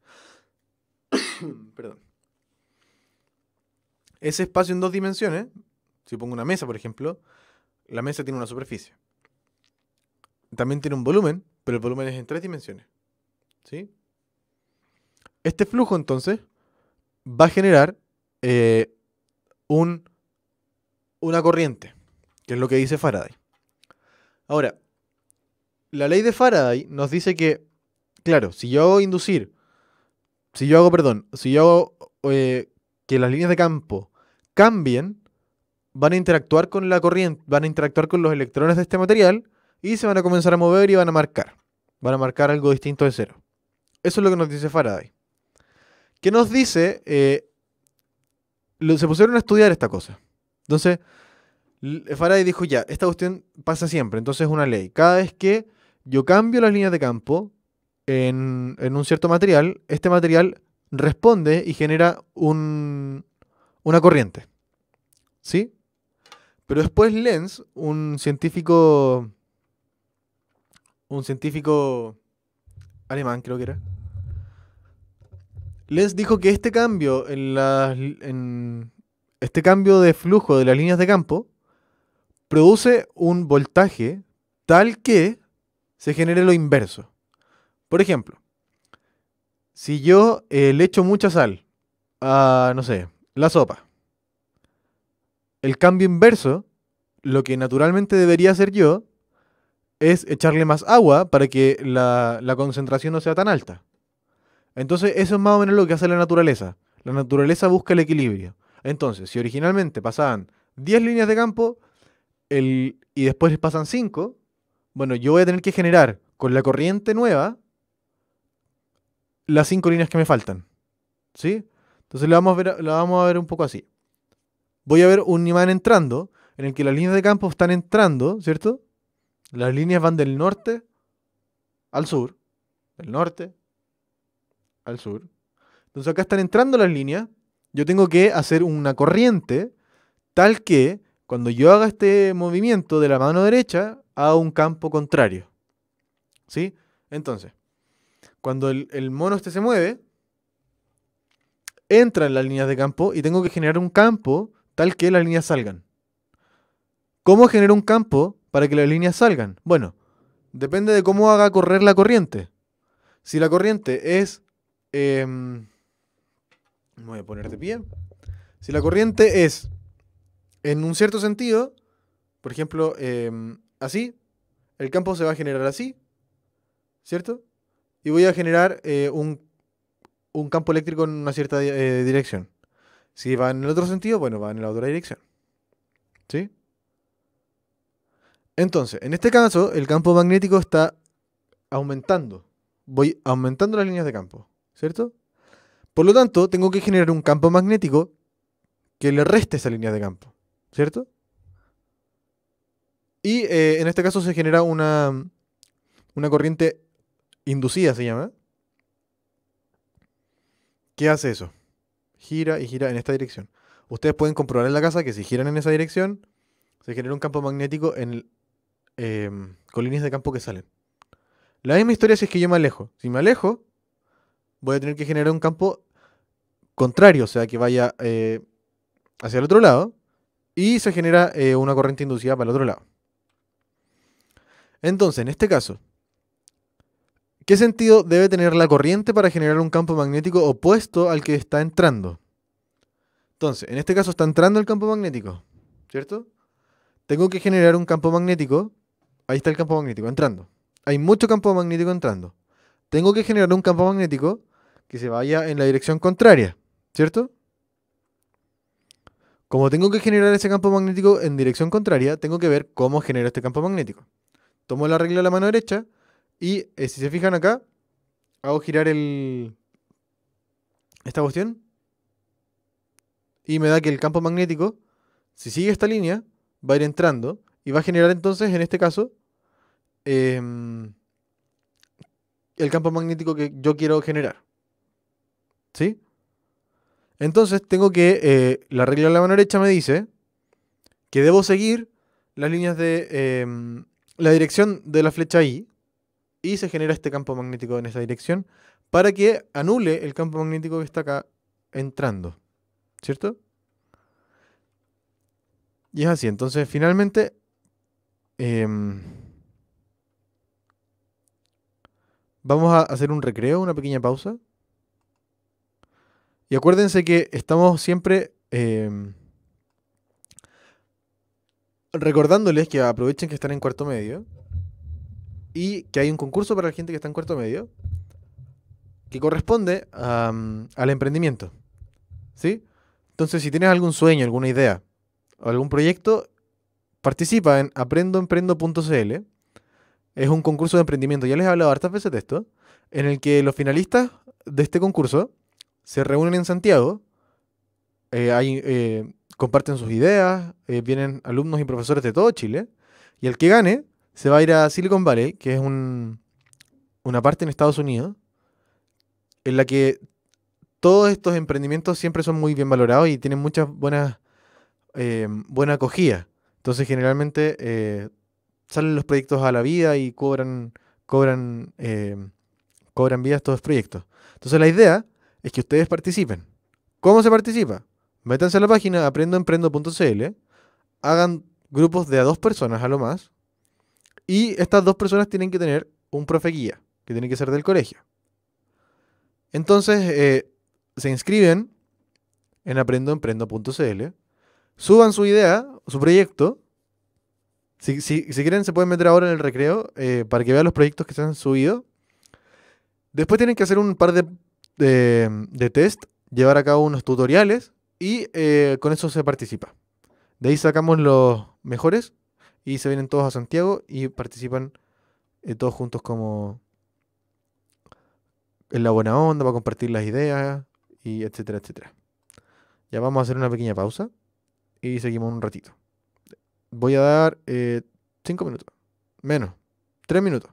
Perdón. Ese espacio en dos dimensiones, si pongo una mesa, por ejemplo, la mesa tiene una superficie. También tiene un volumen, pero el volumen es en tres dimensiones. ¿Sí? Este flujo, entonces, va a generar eh, un, una corriente que es lo que dice Faraday. Ahora, la ley de Faraday nos dice que, claro, si yo hago inducir, si yo hago, perdón, si yo hago eh, que las líneas de campo cambien, van a interactuar con la corriente, van a interactuar con los electrones de este material y se van a comenzar a mover y van a marcar. Van a marcar algo distinto de cero. Eso es lo que nos dice Faraday. ¿Qué nos dice? Eh, se pusieron a estudiar esta cosa. Entonces, Faraday dijo, ya, esta cuestión pasa siempre, entonces es una ley. Cada vez que yo cambio las líneas de campo en, un cierto material, este material responde y genera un, una corriente. ¿Sí? Pero después Lenz, un científico. Un científico alemán, creo que era. Lenz dijo que este cambio en, en este cambio de flujo de las líneas de campo produce un voltaje tal que se genere lo inverso. Por ejemplo, si yo eh, le echo mucha sal a, no sé, la sopa, el cambio inverso, lo que naturalmente debería hacer yo, es echarle más agua para que la, la concentración no sea tan alta. Entonces, eso es más o menos lo que hace la naturaleza. La naturaleza busca el equilibrio. Entonces, si originalmente pasaban 10 líneas de campo, y después pasan 5, bueno, yo voy a tener que generar con la corriente nueva las 5 líneas que me faltan. ¿Sí? Entonces vamos, la vamos a ver un poco así. Voy a ver un imán entrando, en el que las líneas de campo están entrando, ¿cierto? Las líneas van del norte al sur, del norte al sur. Entonces acá están entrando las líneas. Yo tengo que hacer una corriente tal que cuando yo haga este movimiento de la mano derecha a un campo contrario. ¿Sí? Entonces, cuando el, mono este se mueve, entra en las líneas de campo y tengo que generar un campo tal que las líneas salgan. ¿Cómo genero un campo para que las líneas salgan? Bueno, depende de cómo haga correr la corriente. Si la corriente es... Em, me voy a poner de pie. Si la corriente es en un cierto sentido, por ejemplo, em, así, el campo se va a generar así, ¿cierto? Y voy a generar eh, un, campo eléctrico en una cierta eh, dirección. Si va en el otro sentido, bueno, va en la otra dirección. ¿Sí? Entonces, en este caso, el campo magnético está aumentando. Voy aumentando las líneas de campo, ¿cierto? Por lo tanto, tengo que generar un campo magnético que le reste esa línea de campo. ¿cierto? Y eh, en este caso se genera una, corriente inducida, se llama. ¿Qué hace eso? Gira y gira en esta dirección. Ustedes pueden comprobar en la casa que si giran en esa dirección, se genera un campo magnético en em, con líneas de campo que salen. La misma historia si es que yo me alejo. Si me alejo, voy a tener que generar un campo contrario, o sea, que vaya eh, hacia el otro lado y se genera eh, una corriente inducida para el otro lado. Entonces, en este caso, ¿qué sentido debe tener la corriente para generar un campo magnético opuesto al que está entrando? Entonces, en este caso está entrando el campo magnético, ¿cierto? Tengo que generar un campo magnético. Ahí está el campo magnético entrando. Hay mucho campo magnético entrando. Tengo que generar un campo magnético que se vaya en la dirección contraria, ¿cierto? Como tengo que generar ese campo magnético en dirección contraria, tengo que ver cómo genero este campo magnético. Tomo la regla de la mano derecha y eh, si se fijan acá, hago girar el... esta cuestión y me da que el campo magnético, si sigue esta línea, va a ir entrando y va a generar entonces, en este caso, em, el campo magnético que yo quiero generar. ¿Sí? Entonces tengo que, eh, la regla de la mano derecha me dice que debo seguir las líneas de em, la dirección de la flecha I y se genera este campo magnético en esa dirección para que anule el campo magnético que está acá entrando. ¿Cierto? Y es así. Entonces, finalmente, em, vamos a hacer un recreo, una pequeña pausa. Y acuérdense que estamos siempre em, recordándoles que aprovechen que están en cuarto medio y que hay un concurso para la gente que está en cuarto medio que corresponde al emprendimiento. ¿Sí? Entonces, si tienes algún sueño, alguna idea o algún proyecto, participa en aprendoemprendo.cl. Es un concurso de emprendimiento. Ya les he hablado hartas veces de esto. En el que los finalistas de este concurso se reúnen en Santiago, eh, eh, comparten sus ideas, eh, vienen alumnos y profesores de todo Chile, y el que gane se va a ir a Silicon Valley, que es un, una parte en Estados Unidos, en la que todos estos emprendimientos siempre son muy bien valorados y tienen muchas buenas buena acogida. Entonces, generalmente salen los proyectos a la vida y cobran, cobran, eh, cobran vida estos proyectos. Entonces, la idea es que ustedes participen. ¿Cómo se participa? Métanse a la página aprendoemprendo.cl, hagan grupos de a dos personas a lo más, y estas dos personas tienen que tener un profe guía, que tiene que ser del colegio. Entonces, eh, se inscriben en aprendoemprendo.cl, suban su idea, su proyecto. Si, quieren, se pueden meter ahora en el recreo eh, para que vean los proyectos que se han subido. Después tienen que hacer un par de de, test, llevar a cabo unos tutoriales y eh, con eso se participa. De ahí sacamos los mejores y se vienen todos a Santiago y participan eh, todos juntos como en la buena onda para compartir las ideas y etcétera, etcétera. Ya vamos a hacer una pequeña pausa y seguimos un ratito. Voy a dar 5 eh, minutos, menos, 3 minutos.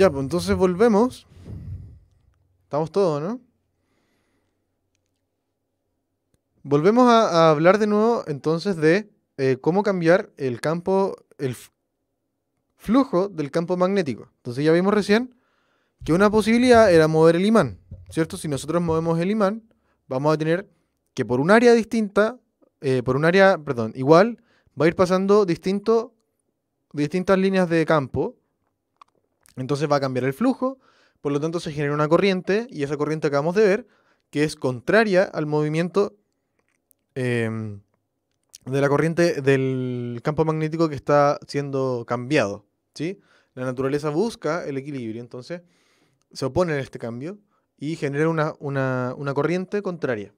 Ya, pues entonces volvemos. Estamos todos, ¿no? Volvemos a, hablar de nuevo entonces de eh, cómo cambiar el campo, el flujo del campo magnético. Entonces ya vimos recién que una posibilidad era mover el imán, ¿cierto? Si nosotros movemos el imán, vamos a tener que por un área distinta, eh, por un área, perdón, igual, va a ir pasando distintas líneas de campo entonces va a cambiar el flujo, por lo tanto se genera una corriente y esa corriente acabamos de ver que es contraria al movimiento em, de la corriente del campo magnético que está siendo cambiado. ¿sí? La naturaleza busca el equilibrio, entonces se opone a este cambio y genera una, corriente contraria.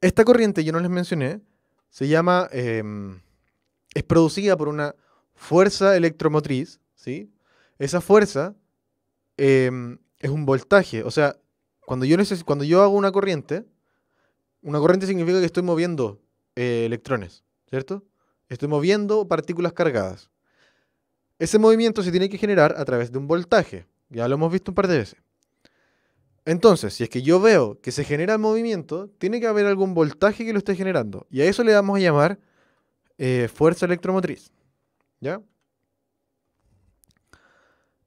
Esta corriente, yo no les mencioné, se llama, em, es producida por una fuerza electromotriz, ¿sí? esa fuerza em, es un voltaje. O sea, cuando yo, cuando yo hago una corriente, una corriente significa que estoy moviendo eh, electrones, ¿cierto? Estoy moviendo partículas cargadas. Ese movimiento se tiene que generar a través de un voltaje. Ya lo hemos visto un par de veces. Entonces, si es que yo veo que se genera el movimiento, tiene que haber algún voltaje que lo esté generando. Y a eso le vamos a llamar eh, fuerza electromotriz. ¿Ya?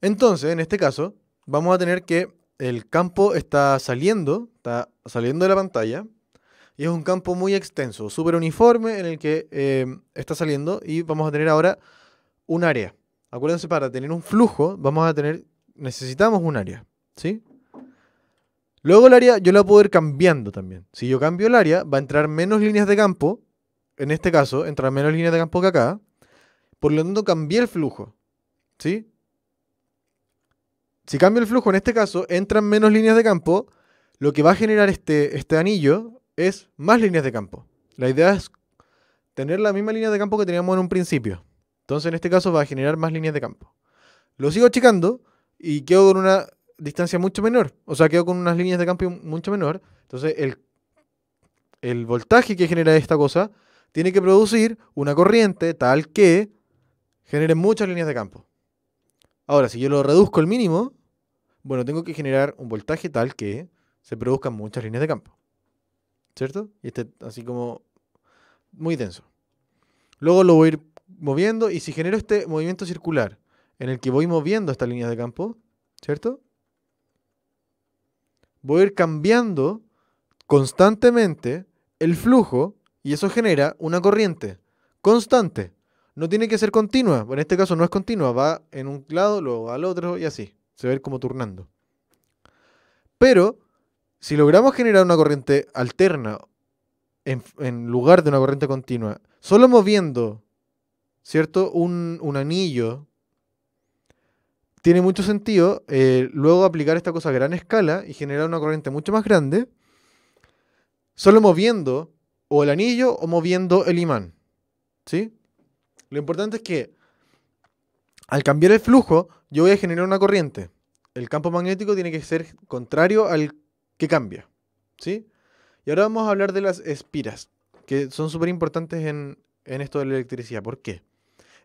Entonces, en este caso, vamos a tener que el campo está saliendo, está saliendo de la pantalla, y es un campo muy extenso, súper uniforme, en el que em, está saliendo, y vamos a tener ahora un área. Acuérdense, para tener un flujo, vamos a tener, necesitamos un área, ¿sí? Luego el área yo la puedo ir cambiando también. Si yo cambio el área, va a entrar menos líneas de campo, en este caso, entrar menos líneas de campo que acá, por lo tanto cambié el flujo, ¿sí? si cambio el flujo, en este caso, entran menos líneas de campo, lo que va a generar este, este, anillo es más líneas de campo. La idea es tener la misma línea de campo que teníamos en un principio. Entonces, en este caso, va a generar más líneas de campo. Lo sigo achicando y quedo con una distancia mucho menor. O sea, quedo con unas líneas de campo mucho menor. Entonces, el, el voltaje que genera esta cosa tiene que producir una corriente tal que genere muchas líneas de campo. Ahora, si yo lo reduzco al mínimo, bueno, tengo que generar un voltaje tal que se produzcan muchas líneas de campo. ¿Cierto? Y este así como muy denso. Luego lo voy a ir moviendo y si genero este movimiento circular en el que voy moviendo estas líneas de campo, ¿cierto? Voy a ir cambiando constantemente el flujo y eso genera una corriente constante. No tiene que ser continua, en este caso no es continua, va en un lado, luego al otro y así. Se va como turnando. Pero, si logramos generar una corriente alterna en, lugar de una corriente continua, solo moviendo, ¿cierto? Un, anillo tiene mucho sentido eh, luego aplicar esta cosa a gran escala y generar una corriente mucho más grande, solo moviendo o el anillo o moviendo el imán. ¿Sí? Lo importante es que al cambiar el flujo, yo voy a generar una corriente. El campo magnético tiene que ser contrario al que cambia. ¿Sí? Y ahora vamos a hablar de las espiras, que son súper importantes en, en esto de la electricidad. ¿Por qué?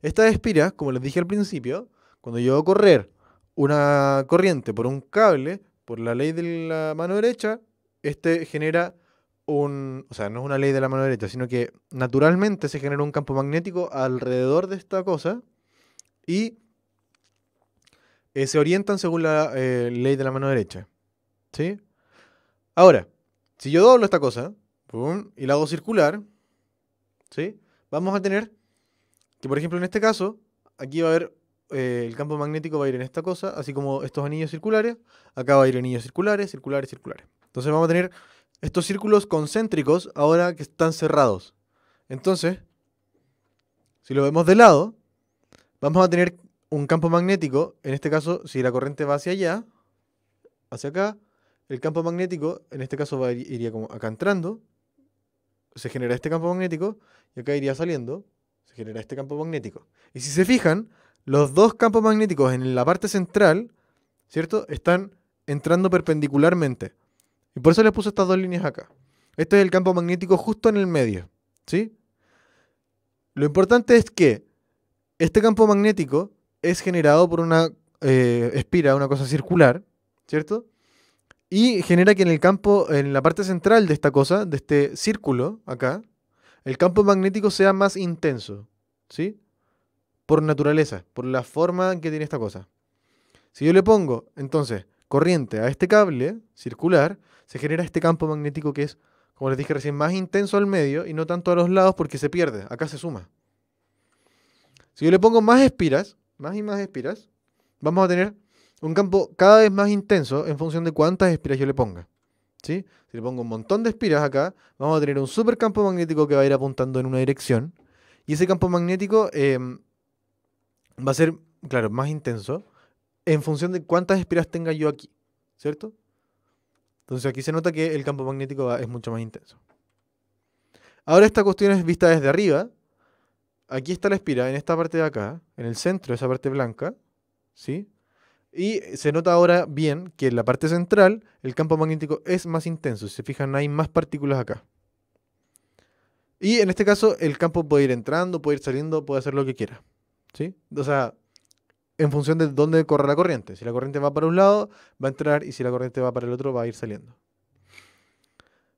Estas espiras, como les dije al principio, cuando yo a correr una corriente por un cable, por la ley de la mano derecha, este genera un, o sea, no es una ley de la mano derecha, sino que naturalmente se genera un campo magnético alrededor de esta cosa y eh, se orientan según la eh, ley de la mano derecha. Ahora, si yo doblo esta cosa y la hago circular, ¿sí? Vamos a tener que, por ejemplo, en este caso, aquí va a haber eh, el campo magnético va a ir en esta cosa, así como estos anillos circulares, acá va a ir anillos circulares, circulares, circulares. Entonces vamos a tener estos círculos concéntricos ahora que están cerrados. Entonces, si lo vemos de lado, vamos a tener un campo magnético, en este caso, si la corriente va hacia allá, hacia acá, el campo magnético, en este caso, va, iría como acá entrando, se genera este campo magnético, y acá iría saliendo, se genera este campo magnético. Y si se fijan, los dos campos magnéticos en la parte central, ¿cierto? Están entrando perpendicularmente. Y por eso les puse estas dos líneas acá. Este es el campo magnético justo en el medio, ¿sí? Lo importante es que este campo magnético es generado por una eh, espira, una cosa circular, ¿cierto? Y genera que en el campo, en la parte central de esta cosa, de este círculo, acá, el campo magnético sea más intenso, ¿sí? Por naturaleza, por la forma que tiene esta cosa. Si yo le pongo, entonces, corriente a este cable circular, se genera este campo magnético que es, como les dije recién, más intenso al medio y no tanto a los lados porque se pierde, acá se suma. Si yo le pongo más espiras, más y más espiras, vamos a tener un campo cada vez más intenso en función de cuántas espiras yo le ponga. Si le pongo un montón de espiras acá, vamos a tener un super campo magnético que va a ir apuntando en una dirección. Y ese campo magnético em, va a ser, claro, más intenso en función de cuántas espiras tenga yo aquí, ¿cierto? Entonces aquí se nota que el campo magnético es mucho más intenso. Ahora esta cuestión es vista desde arriba, aquí está la espira, en esta parte de acá, en el centro, esa parte blanca, ¿sí? Y se nota ahora bien que en la parte central el campo magnético es más intenso. Si se fijan, hay más partículas acá. Y en este caso el campo puede ir entrando, puede ir saliendo, puede hacer lo que quiera. ¿sí? O sea, en función de dónde corre la corriente. Si la corriente va para un lado, va a entrar y si la corriente va para el otro, va a ir saliendo.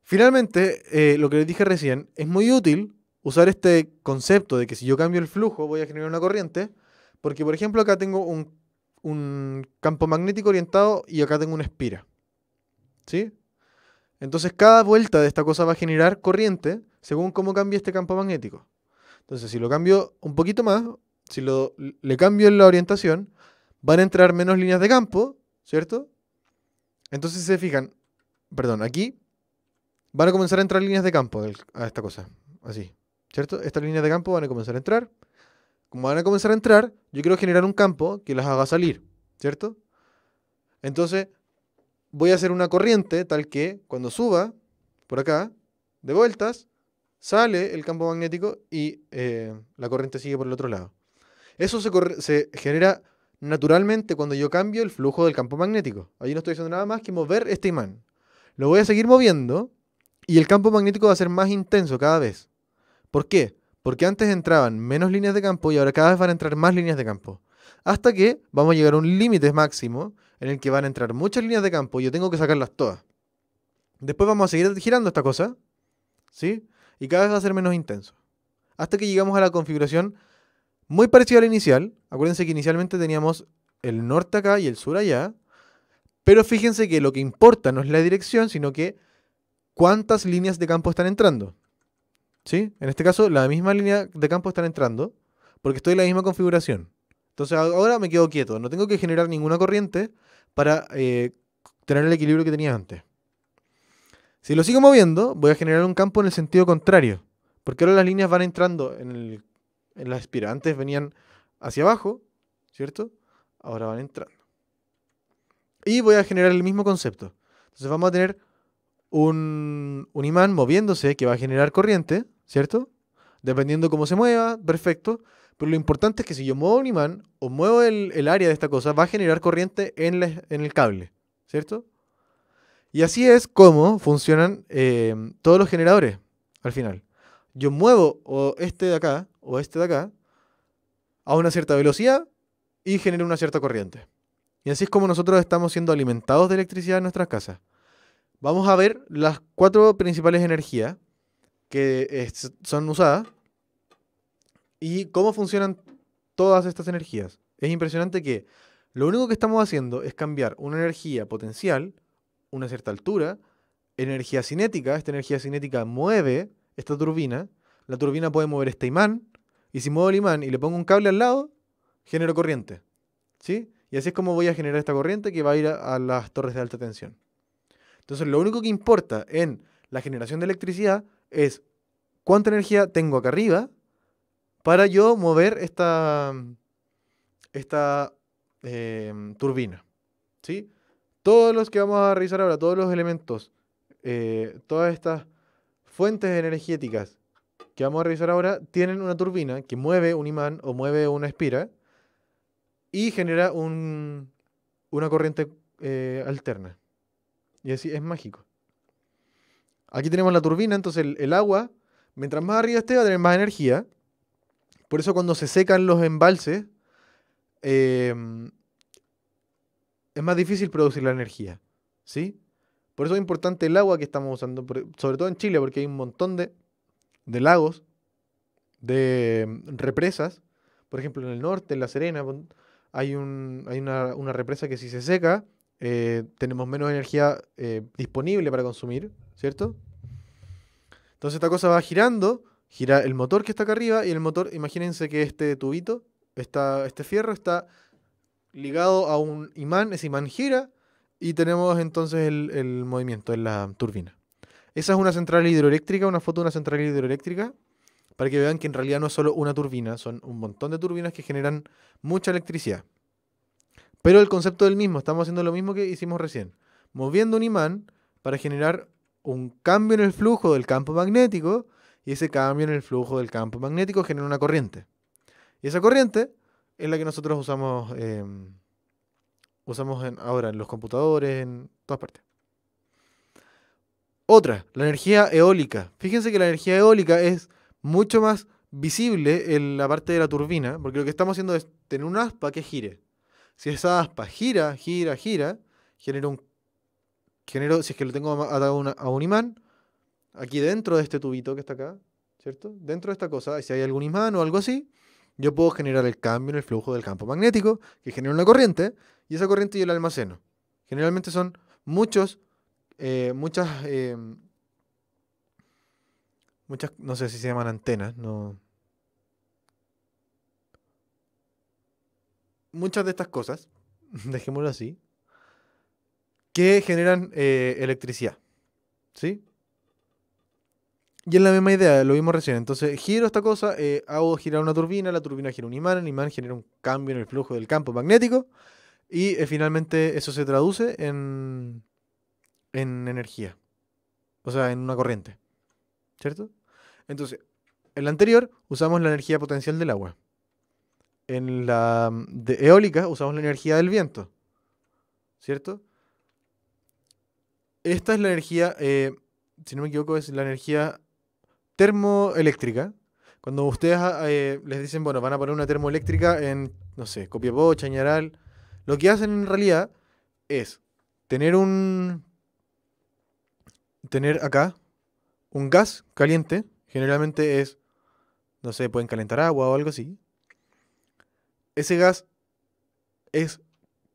Finalmente, eh, lo que les dije recién, es muy útil usar este concepto de que si yo cambio el flujo voy a generar una corriente, porque por ejemplo acá tengo un, campo magnético orientado y acá tengo una espira. ¿Sí? Entonces cada vuelta de esta cosa va a generar corriente según cómo cambie este campo magnético. Entonces si lo cambio un poquito más, si le cambio la orientación, van a entrar menos líneas de campo, ¿cierto? Entonces se fijan, perdón, aquí van a comenzar a entrar líneas de campo a esta cosa, así. ¿cierto? Estas líneas de campo van a comenzar a entrar. Como van a comenzar a entrar, yo quiero generar un campo que las haga salir, ¿cierto? Entonces, voy a hacer una corriente tal que cuando suba por acá, de vueltas, sale el campo magnético y eh, la corriente sigue por el otro lado. Eso se, se, genera naturalmente cuando yo cambio el flujo del campo magnético. Ahí no estoy haciendo nada más que mover este imán. Lo voy a seguir moviendo y el campo magnético va a ser más intenso cada vez. ¿Por qué? Porque antes entraban menos líneas de campo y ahora cada vez van a entrar más líneas de campo. Hasta que vamos a llegar a un límite máximo en el que van a entrar muchas líneas de campo y yo tengo que sacarlas todas. Después vamos a seguir girando esta cosa, ¿sí? Y cada vez va a ser menos intenso. Hasta que llegamos a la configuración muy parecida a la inicial. Acuérdense que inicialmente teníamos el norte acá y el sur allá. Pero fíjense que lo que importa no es la dirección, sino que cuántas líneas de campo están entrando. En este caso, la misma línea de campo están entrando porque estoy en la misma configuración. Entonces ahora me quedo quieto, no tengo que generar ninguna corriente para eh, tener el equilibrio que tenía antes. Si lo sigo moviendo, voy a generar un campo en el sentido contrario, porque ahora las líneas van entrando en, el, en Antes venían hacia abajo, ¿cierto? Ahora van entrando. Y voy a generar el mismo concepto. Entonces vamos a tener un imán moviéndose que va a generar corriente, ¿cierto? Dependiendo cómo se mueva, perfecto. Pero lo importante es que si yo muevo un imán o muevo el, área de esta cosa, va a generar corriente en, el cable, ¿cierto? Y así es como funcionan eh, todos los generadores al final. Yo muevo o este de acá o este de acá a una cierta velocidad y genero una cierta corriente. Y así es como nosotros estamos siendo alimentados de electricidad en nuestras casas. Vamos a ver las cuatro principales energías que son usadas y cómo funcionan todas estas energías. Es impresionante que lo único que estamos haciendo es cambiar una energía potencial, una cierta altura, energía cinética, esta energía cinética mueve esta turbina, la turbina puede mover este imán, y si muevo el imán y le pongo un cable al lado, genero corriente. ¿Sí? Y así es como voy a generar esta corriente que va a ir a las torres de alta tensión. Entonces, lo único que importa en la generación de electricidad es cuánta energía tengo acá arriba para yo mover esta, esta em, turbina. ¿sí? Todos los que vamos a revisar ahora, todos los elementos, eh, todas estas fuentes energéticas que vamos a revisar ahora, tienen una turbina que mueve un imán o mueve una espira y genera una corriente eh, alterna. Y así es mágico. Aquí tenemos la turbina, entonces el, agua, mientras más arriba esté, va a tener más energía. Por eso cuando se secan los embalses, em, es más difícil producir la energía. ¿Sí? Por eso es importante el agua que estamos usando, e, sobre todo en Chile, porque hay un montón de, lagos, de em, represas. Por ejemplo, en el norte, en La Serena, hay, una, represa que si se seca, eh, tenemos menos energía eh, disponible para consumir, ¿cierto? Entonces esta cosa va girando, gira el motor que está acá arriba y el motor, imagínense que este tubito, este fierro está ligado a un imán, ese imán gira y tenemos entonces el, movimiento en la turbina. Esa es una central hidroeléctrica, una foto de una central hidroeléctrica, para que vean que en realidad no es solo una turbina, son un montón de turbinas que generan mucha electricidad. Pero el concepto es el mismo, estamos haciendo lo mismo que hicimos recién, moviendo un imán para generar un cambio en el flujo del campo magnético y ese cambio en el flujo del campo magnético genera una corriente. Y esa corriente es la que nosotros usamos, em, usamos ahora en los computadores, en todas partes. Otra, la energía eólica. Fíjense que la energía eólica es mucho más visible en la parte de la turbina, porque lo que estamos haciendo es tener una aspa que gire. Si esa aspa gira, gira, gira, genera un genero, si es que lo tengo atado a un imán, aquí dentro de este tubito que está acá, ¿cierto? Dentro de esta cosa, si hay algún imán o algo así, yo puedo generar el cambio en el flujo del campo magnético, que genera una corriente, y esa corriente yo la almaceno. Generalmente son muchos, eh, muchas, em, muchas, no sé si se llaman antenas, no. Muchas de estas cosas, dejémoslo así, que generan eh, electricidad. ¿Sí? Y es la misma idea, lo vimos recién. Entonces, giro esta cosa, eh, hago girar una turbina, la turbina gira un imán, el imán genera un cambio en el flujo del campo magnético y eh, finalmente eso se traduce en, en energía. O sea, en una corriente. ¿Cierto? Entonces, en la anterior usamos la energía potencial del agua. En la mm, eólica usamos la energía del viento. ¿Cierto? Esta es la energía, eh, si no me equivoco, es la energía termoeléctrica. Cuando ustedes ah, eh, les dicen, bueno, van a poner una termoeléctrica en, no sé, Copiapó, Chañaral, lo que hacen en realidad es tener un. tener acá un gas caliente, generalmente es, no sé, pueden calentar agua o algo así. Ese gas es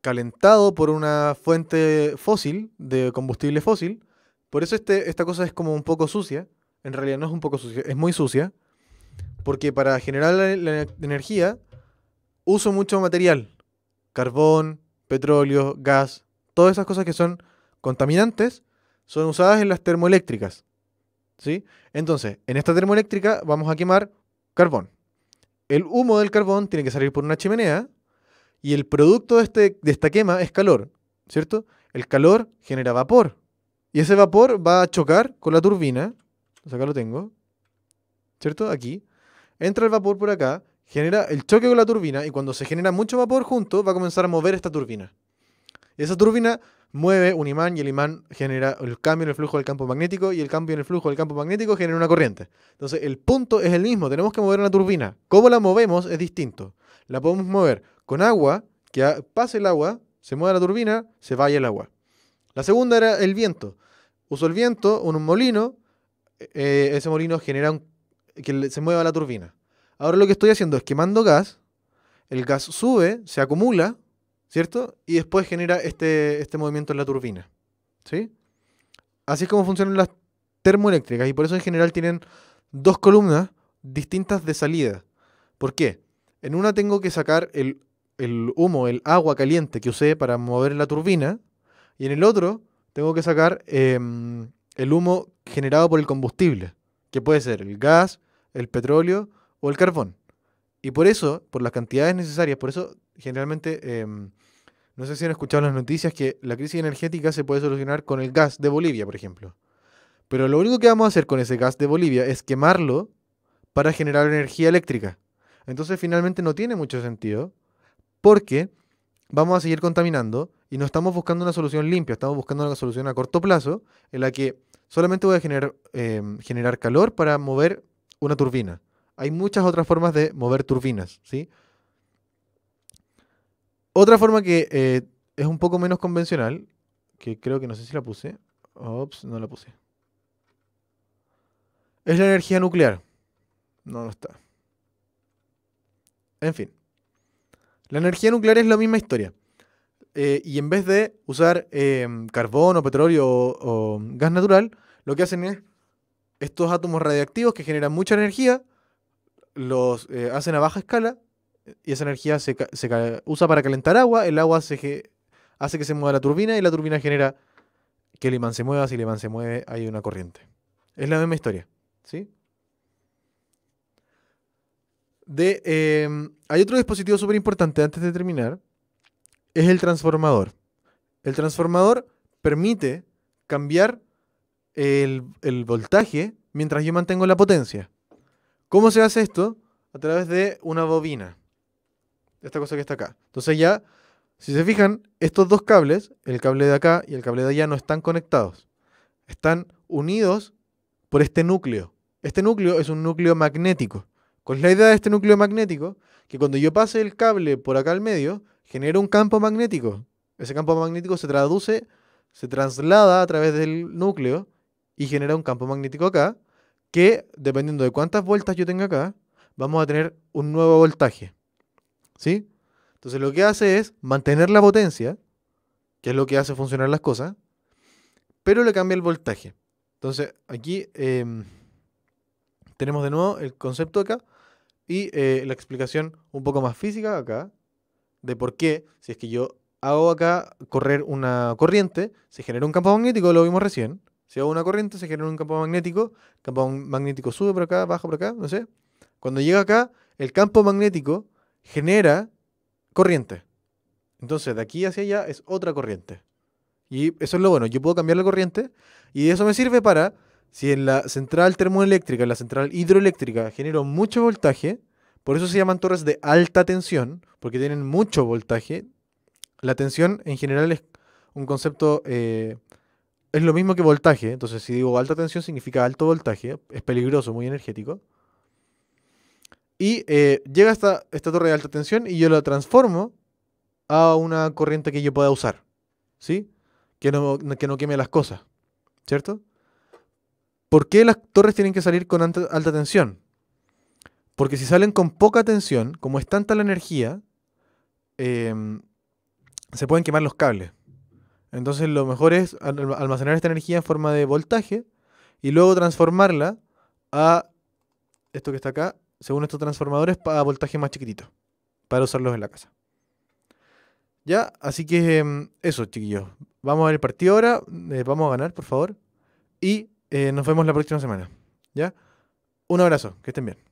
calentado por una fuente fósil, de combustible fósil. Por eso este, esta cosa es como un poco sucia. En realidad no es un poco sucia, es muy sucia. Porque para generar la, energía uso mucho material. Carbón, petróleo, gas. Todas esas cosas que son contaminantes son usadas en las termoeléctricas. ¿sí? Entonces, en esta termoeléctrica vamos a quemar carbón. El humo del carbón tiene que salir por una chimenea y el producto de, este, de esta quema es calor, ¿cierto? El calor genera vapor y ese vapor va a chocar con la turbina, acá lo tengo, ¿cierto? Aquí. Entra el vapor por acá, genera el choque con la turbina y cuando se genera mucho vapor junto va a comenzar a mover esta turbina. Esa turbina mueve un imán y el imán genera el cambio en el flujo del campo magnético y el cambio en el flujo del campo magnético genera una corriente. Entonces el punto es el mismo, tenemos que mover una turbina. Cómo la movemos es distinto. La podemos mover con agua, que pase el agua, se mueva la turbina, se vaya el agua. La segunda era el viento. Uso el viento en un molino, eh, eh, ese molino genera un, que se mueva la turbina. Ahora lo que estoy haciendo es quemando gas, el gas sube, se acumula, ¿cierto? Y después genera este, este movimiento en la turbina. ¿Sí? Así es como funcionan las termoeléctricas y por eso en general tienen dos columnas distintas de salida. ¿Por qué? En una tengo que sacar el el humo, el agua caliente que usé para mover la turbina, y en el otro tengo que sacar em, el humo generado por el combustible, que puede ser el gas, el petróleo o el carbón. Y por eso, por las cantidades necesarias, por eso generalmente, em, no sé si han escuchado las noticias que la crisis energética se puede solucionar con el gas de Bolivia, por ejemplo. Pero lo único que vamos a hacer con ese gas de Bolivia es quemarlo para generar energía eléctrica. Entonces finalmente no tiene mucho sentido porque vamos a seguir contaminando y no estamos buscando una solución limpia, estamos buscando una solución a corto plazo en la que solamente voy a generar, em, calor para mover una turbina. Hay muchas otras formas de mover turbinas, ¿sí? Otra forma que eh, es un poco menos convencional, que creo que no sé si la puse. Ops, no la puse. Es la energía nuclear. No, no está. En fin. La energía nuclear es la misma historia. Eh, y en vez de usar eh, carbón o petróleo o, gas natural, lo que hacen es estos átomos radiactivos que generan mucha energía, los eh, hacen a baja escala y esa energía se, usa para calentar agua, el agua se hace que se mueva la turbina y la turbina genera que el imán se mueva, si el imán se mueve hay una corriente. Es la misma historia, ¿sí? Em, hay otro dispositivo súper importante antes de terminar, es el transformador. El transformador permite cambiar el, el, voltaje mientras yo mantengo la potencia. ¿Cómo se hace esto? A través de una bobina. Esta cosa que está acá. Entonces ya, si se fijan, estos dos cables, el cable de acá y el cable de allá, no están conectados. Están unidos por este núcleo. Este núcleo es un núcleo magnético. Con la idea de este núcleo magnético? Que cuando yo pase el cable por acá al medio, genera un campo magnético. Ese campo magnético se traduce, se traslada a través del núcleo y genera un campo magnético acá, que dependiendo de cuántas vueltas yo tenga acá, vamos a tener un nuevo voltaje. ¿Sí? Entonces lo que hace es mantener la potencia, que es lo que hace funcionar las cosas, pero le cambia el voltaje. Entonces aquí em, tenemos de nuevo el concepto acá y eh, la explicación un poco más física acá, de por qué, si es que yo hago acá correr una corriente, se genera un campo magnético, lo vimos recién. Si hago una corriente, se genera un campo magnético, el campo magnético sube por acá, baja por acá, no sé. Cuando llega acá, el campo magnético genera corriente. Entonces, de aquí hacia allá es otra corriente. Y eso es lo bueno, yo puedo cambiar la corriente y eso me sirve para si en la central termoeléctrica, en la central hidroeléctrica, genero mucho voltaje, por eso se llaman torres de alta tensión, porque tienen mucho voltaje. La tensión en general es un concepto, eh, es lo mismo que voltaje, entonces si digo alta tensión significa alto voltaje, es peligroso, muy energético. Y eh, llega esta, esta torre de alta tensión y yo la transformo a una corriente que yo pueda usar, ¿sí? que no queme las cosas, ¿cierto? ¿Por qué las torres tienen que salir con alta, tensión? Porque si salen con poca tensión, como es tanta la energía, em, se pueden quemar los cables. Entonces lo mejor es almacenar esta energía en forma de voltaje y luego transformarla a esto que está acá, según estos transformadores, a voltaje más chiquitito, para usarlos en la casa. Ya, así que em, eso, chiquillos. Vamos a ver el partido ahora. Eh, vamos a ganar, por favor. Y eh, nos vemos la próxima semana. ¿Ya? Un abrazo, que estén bien.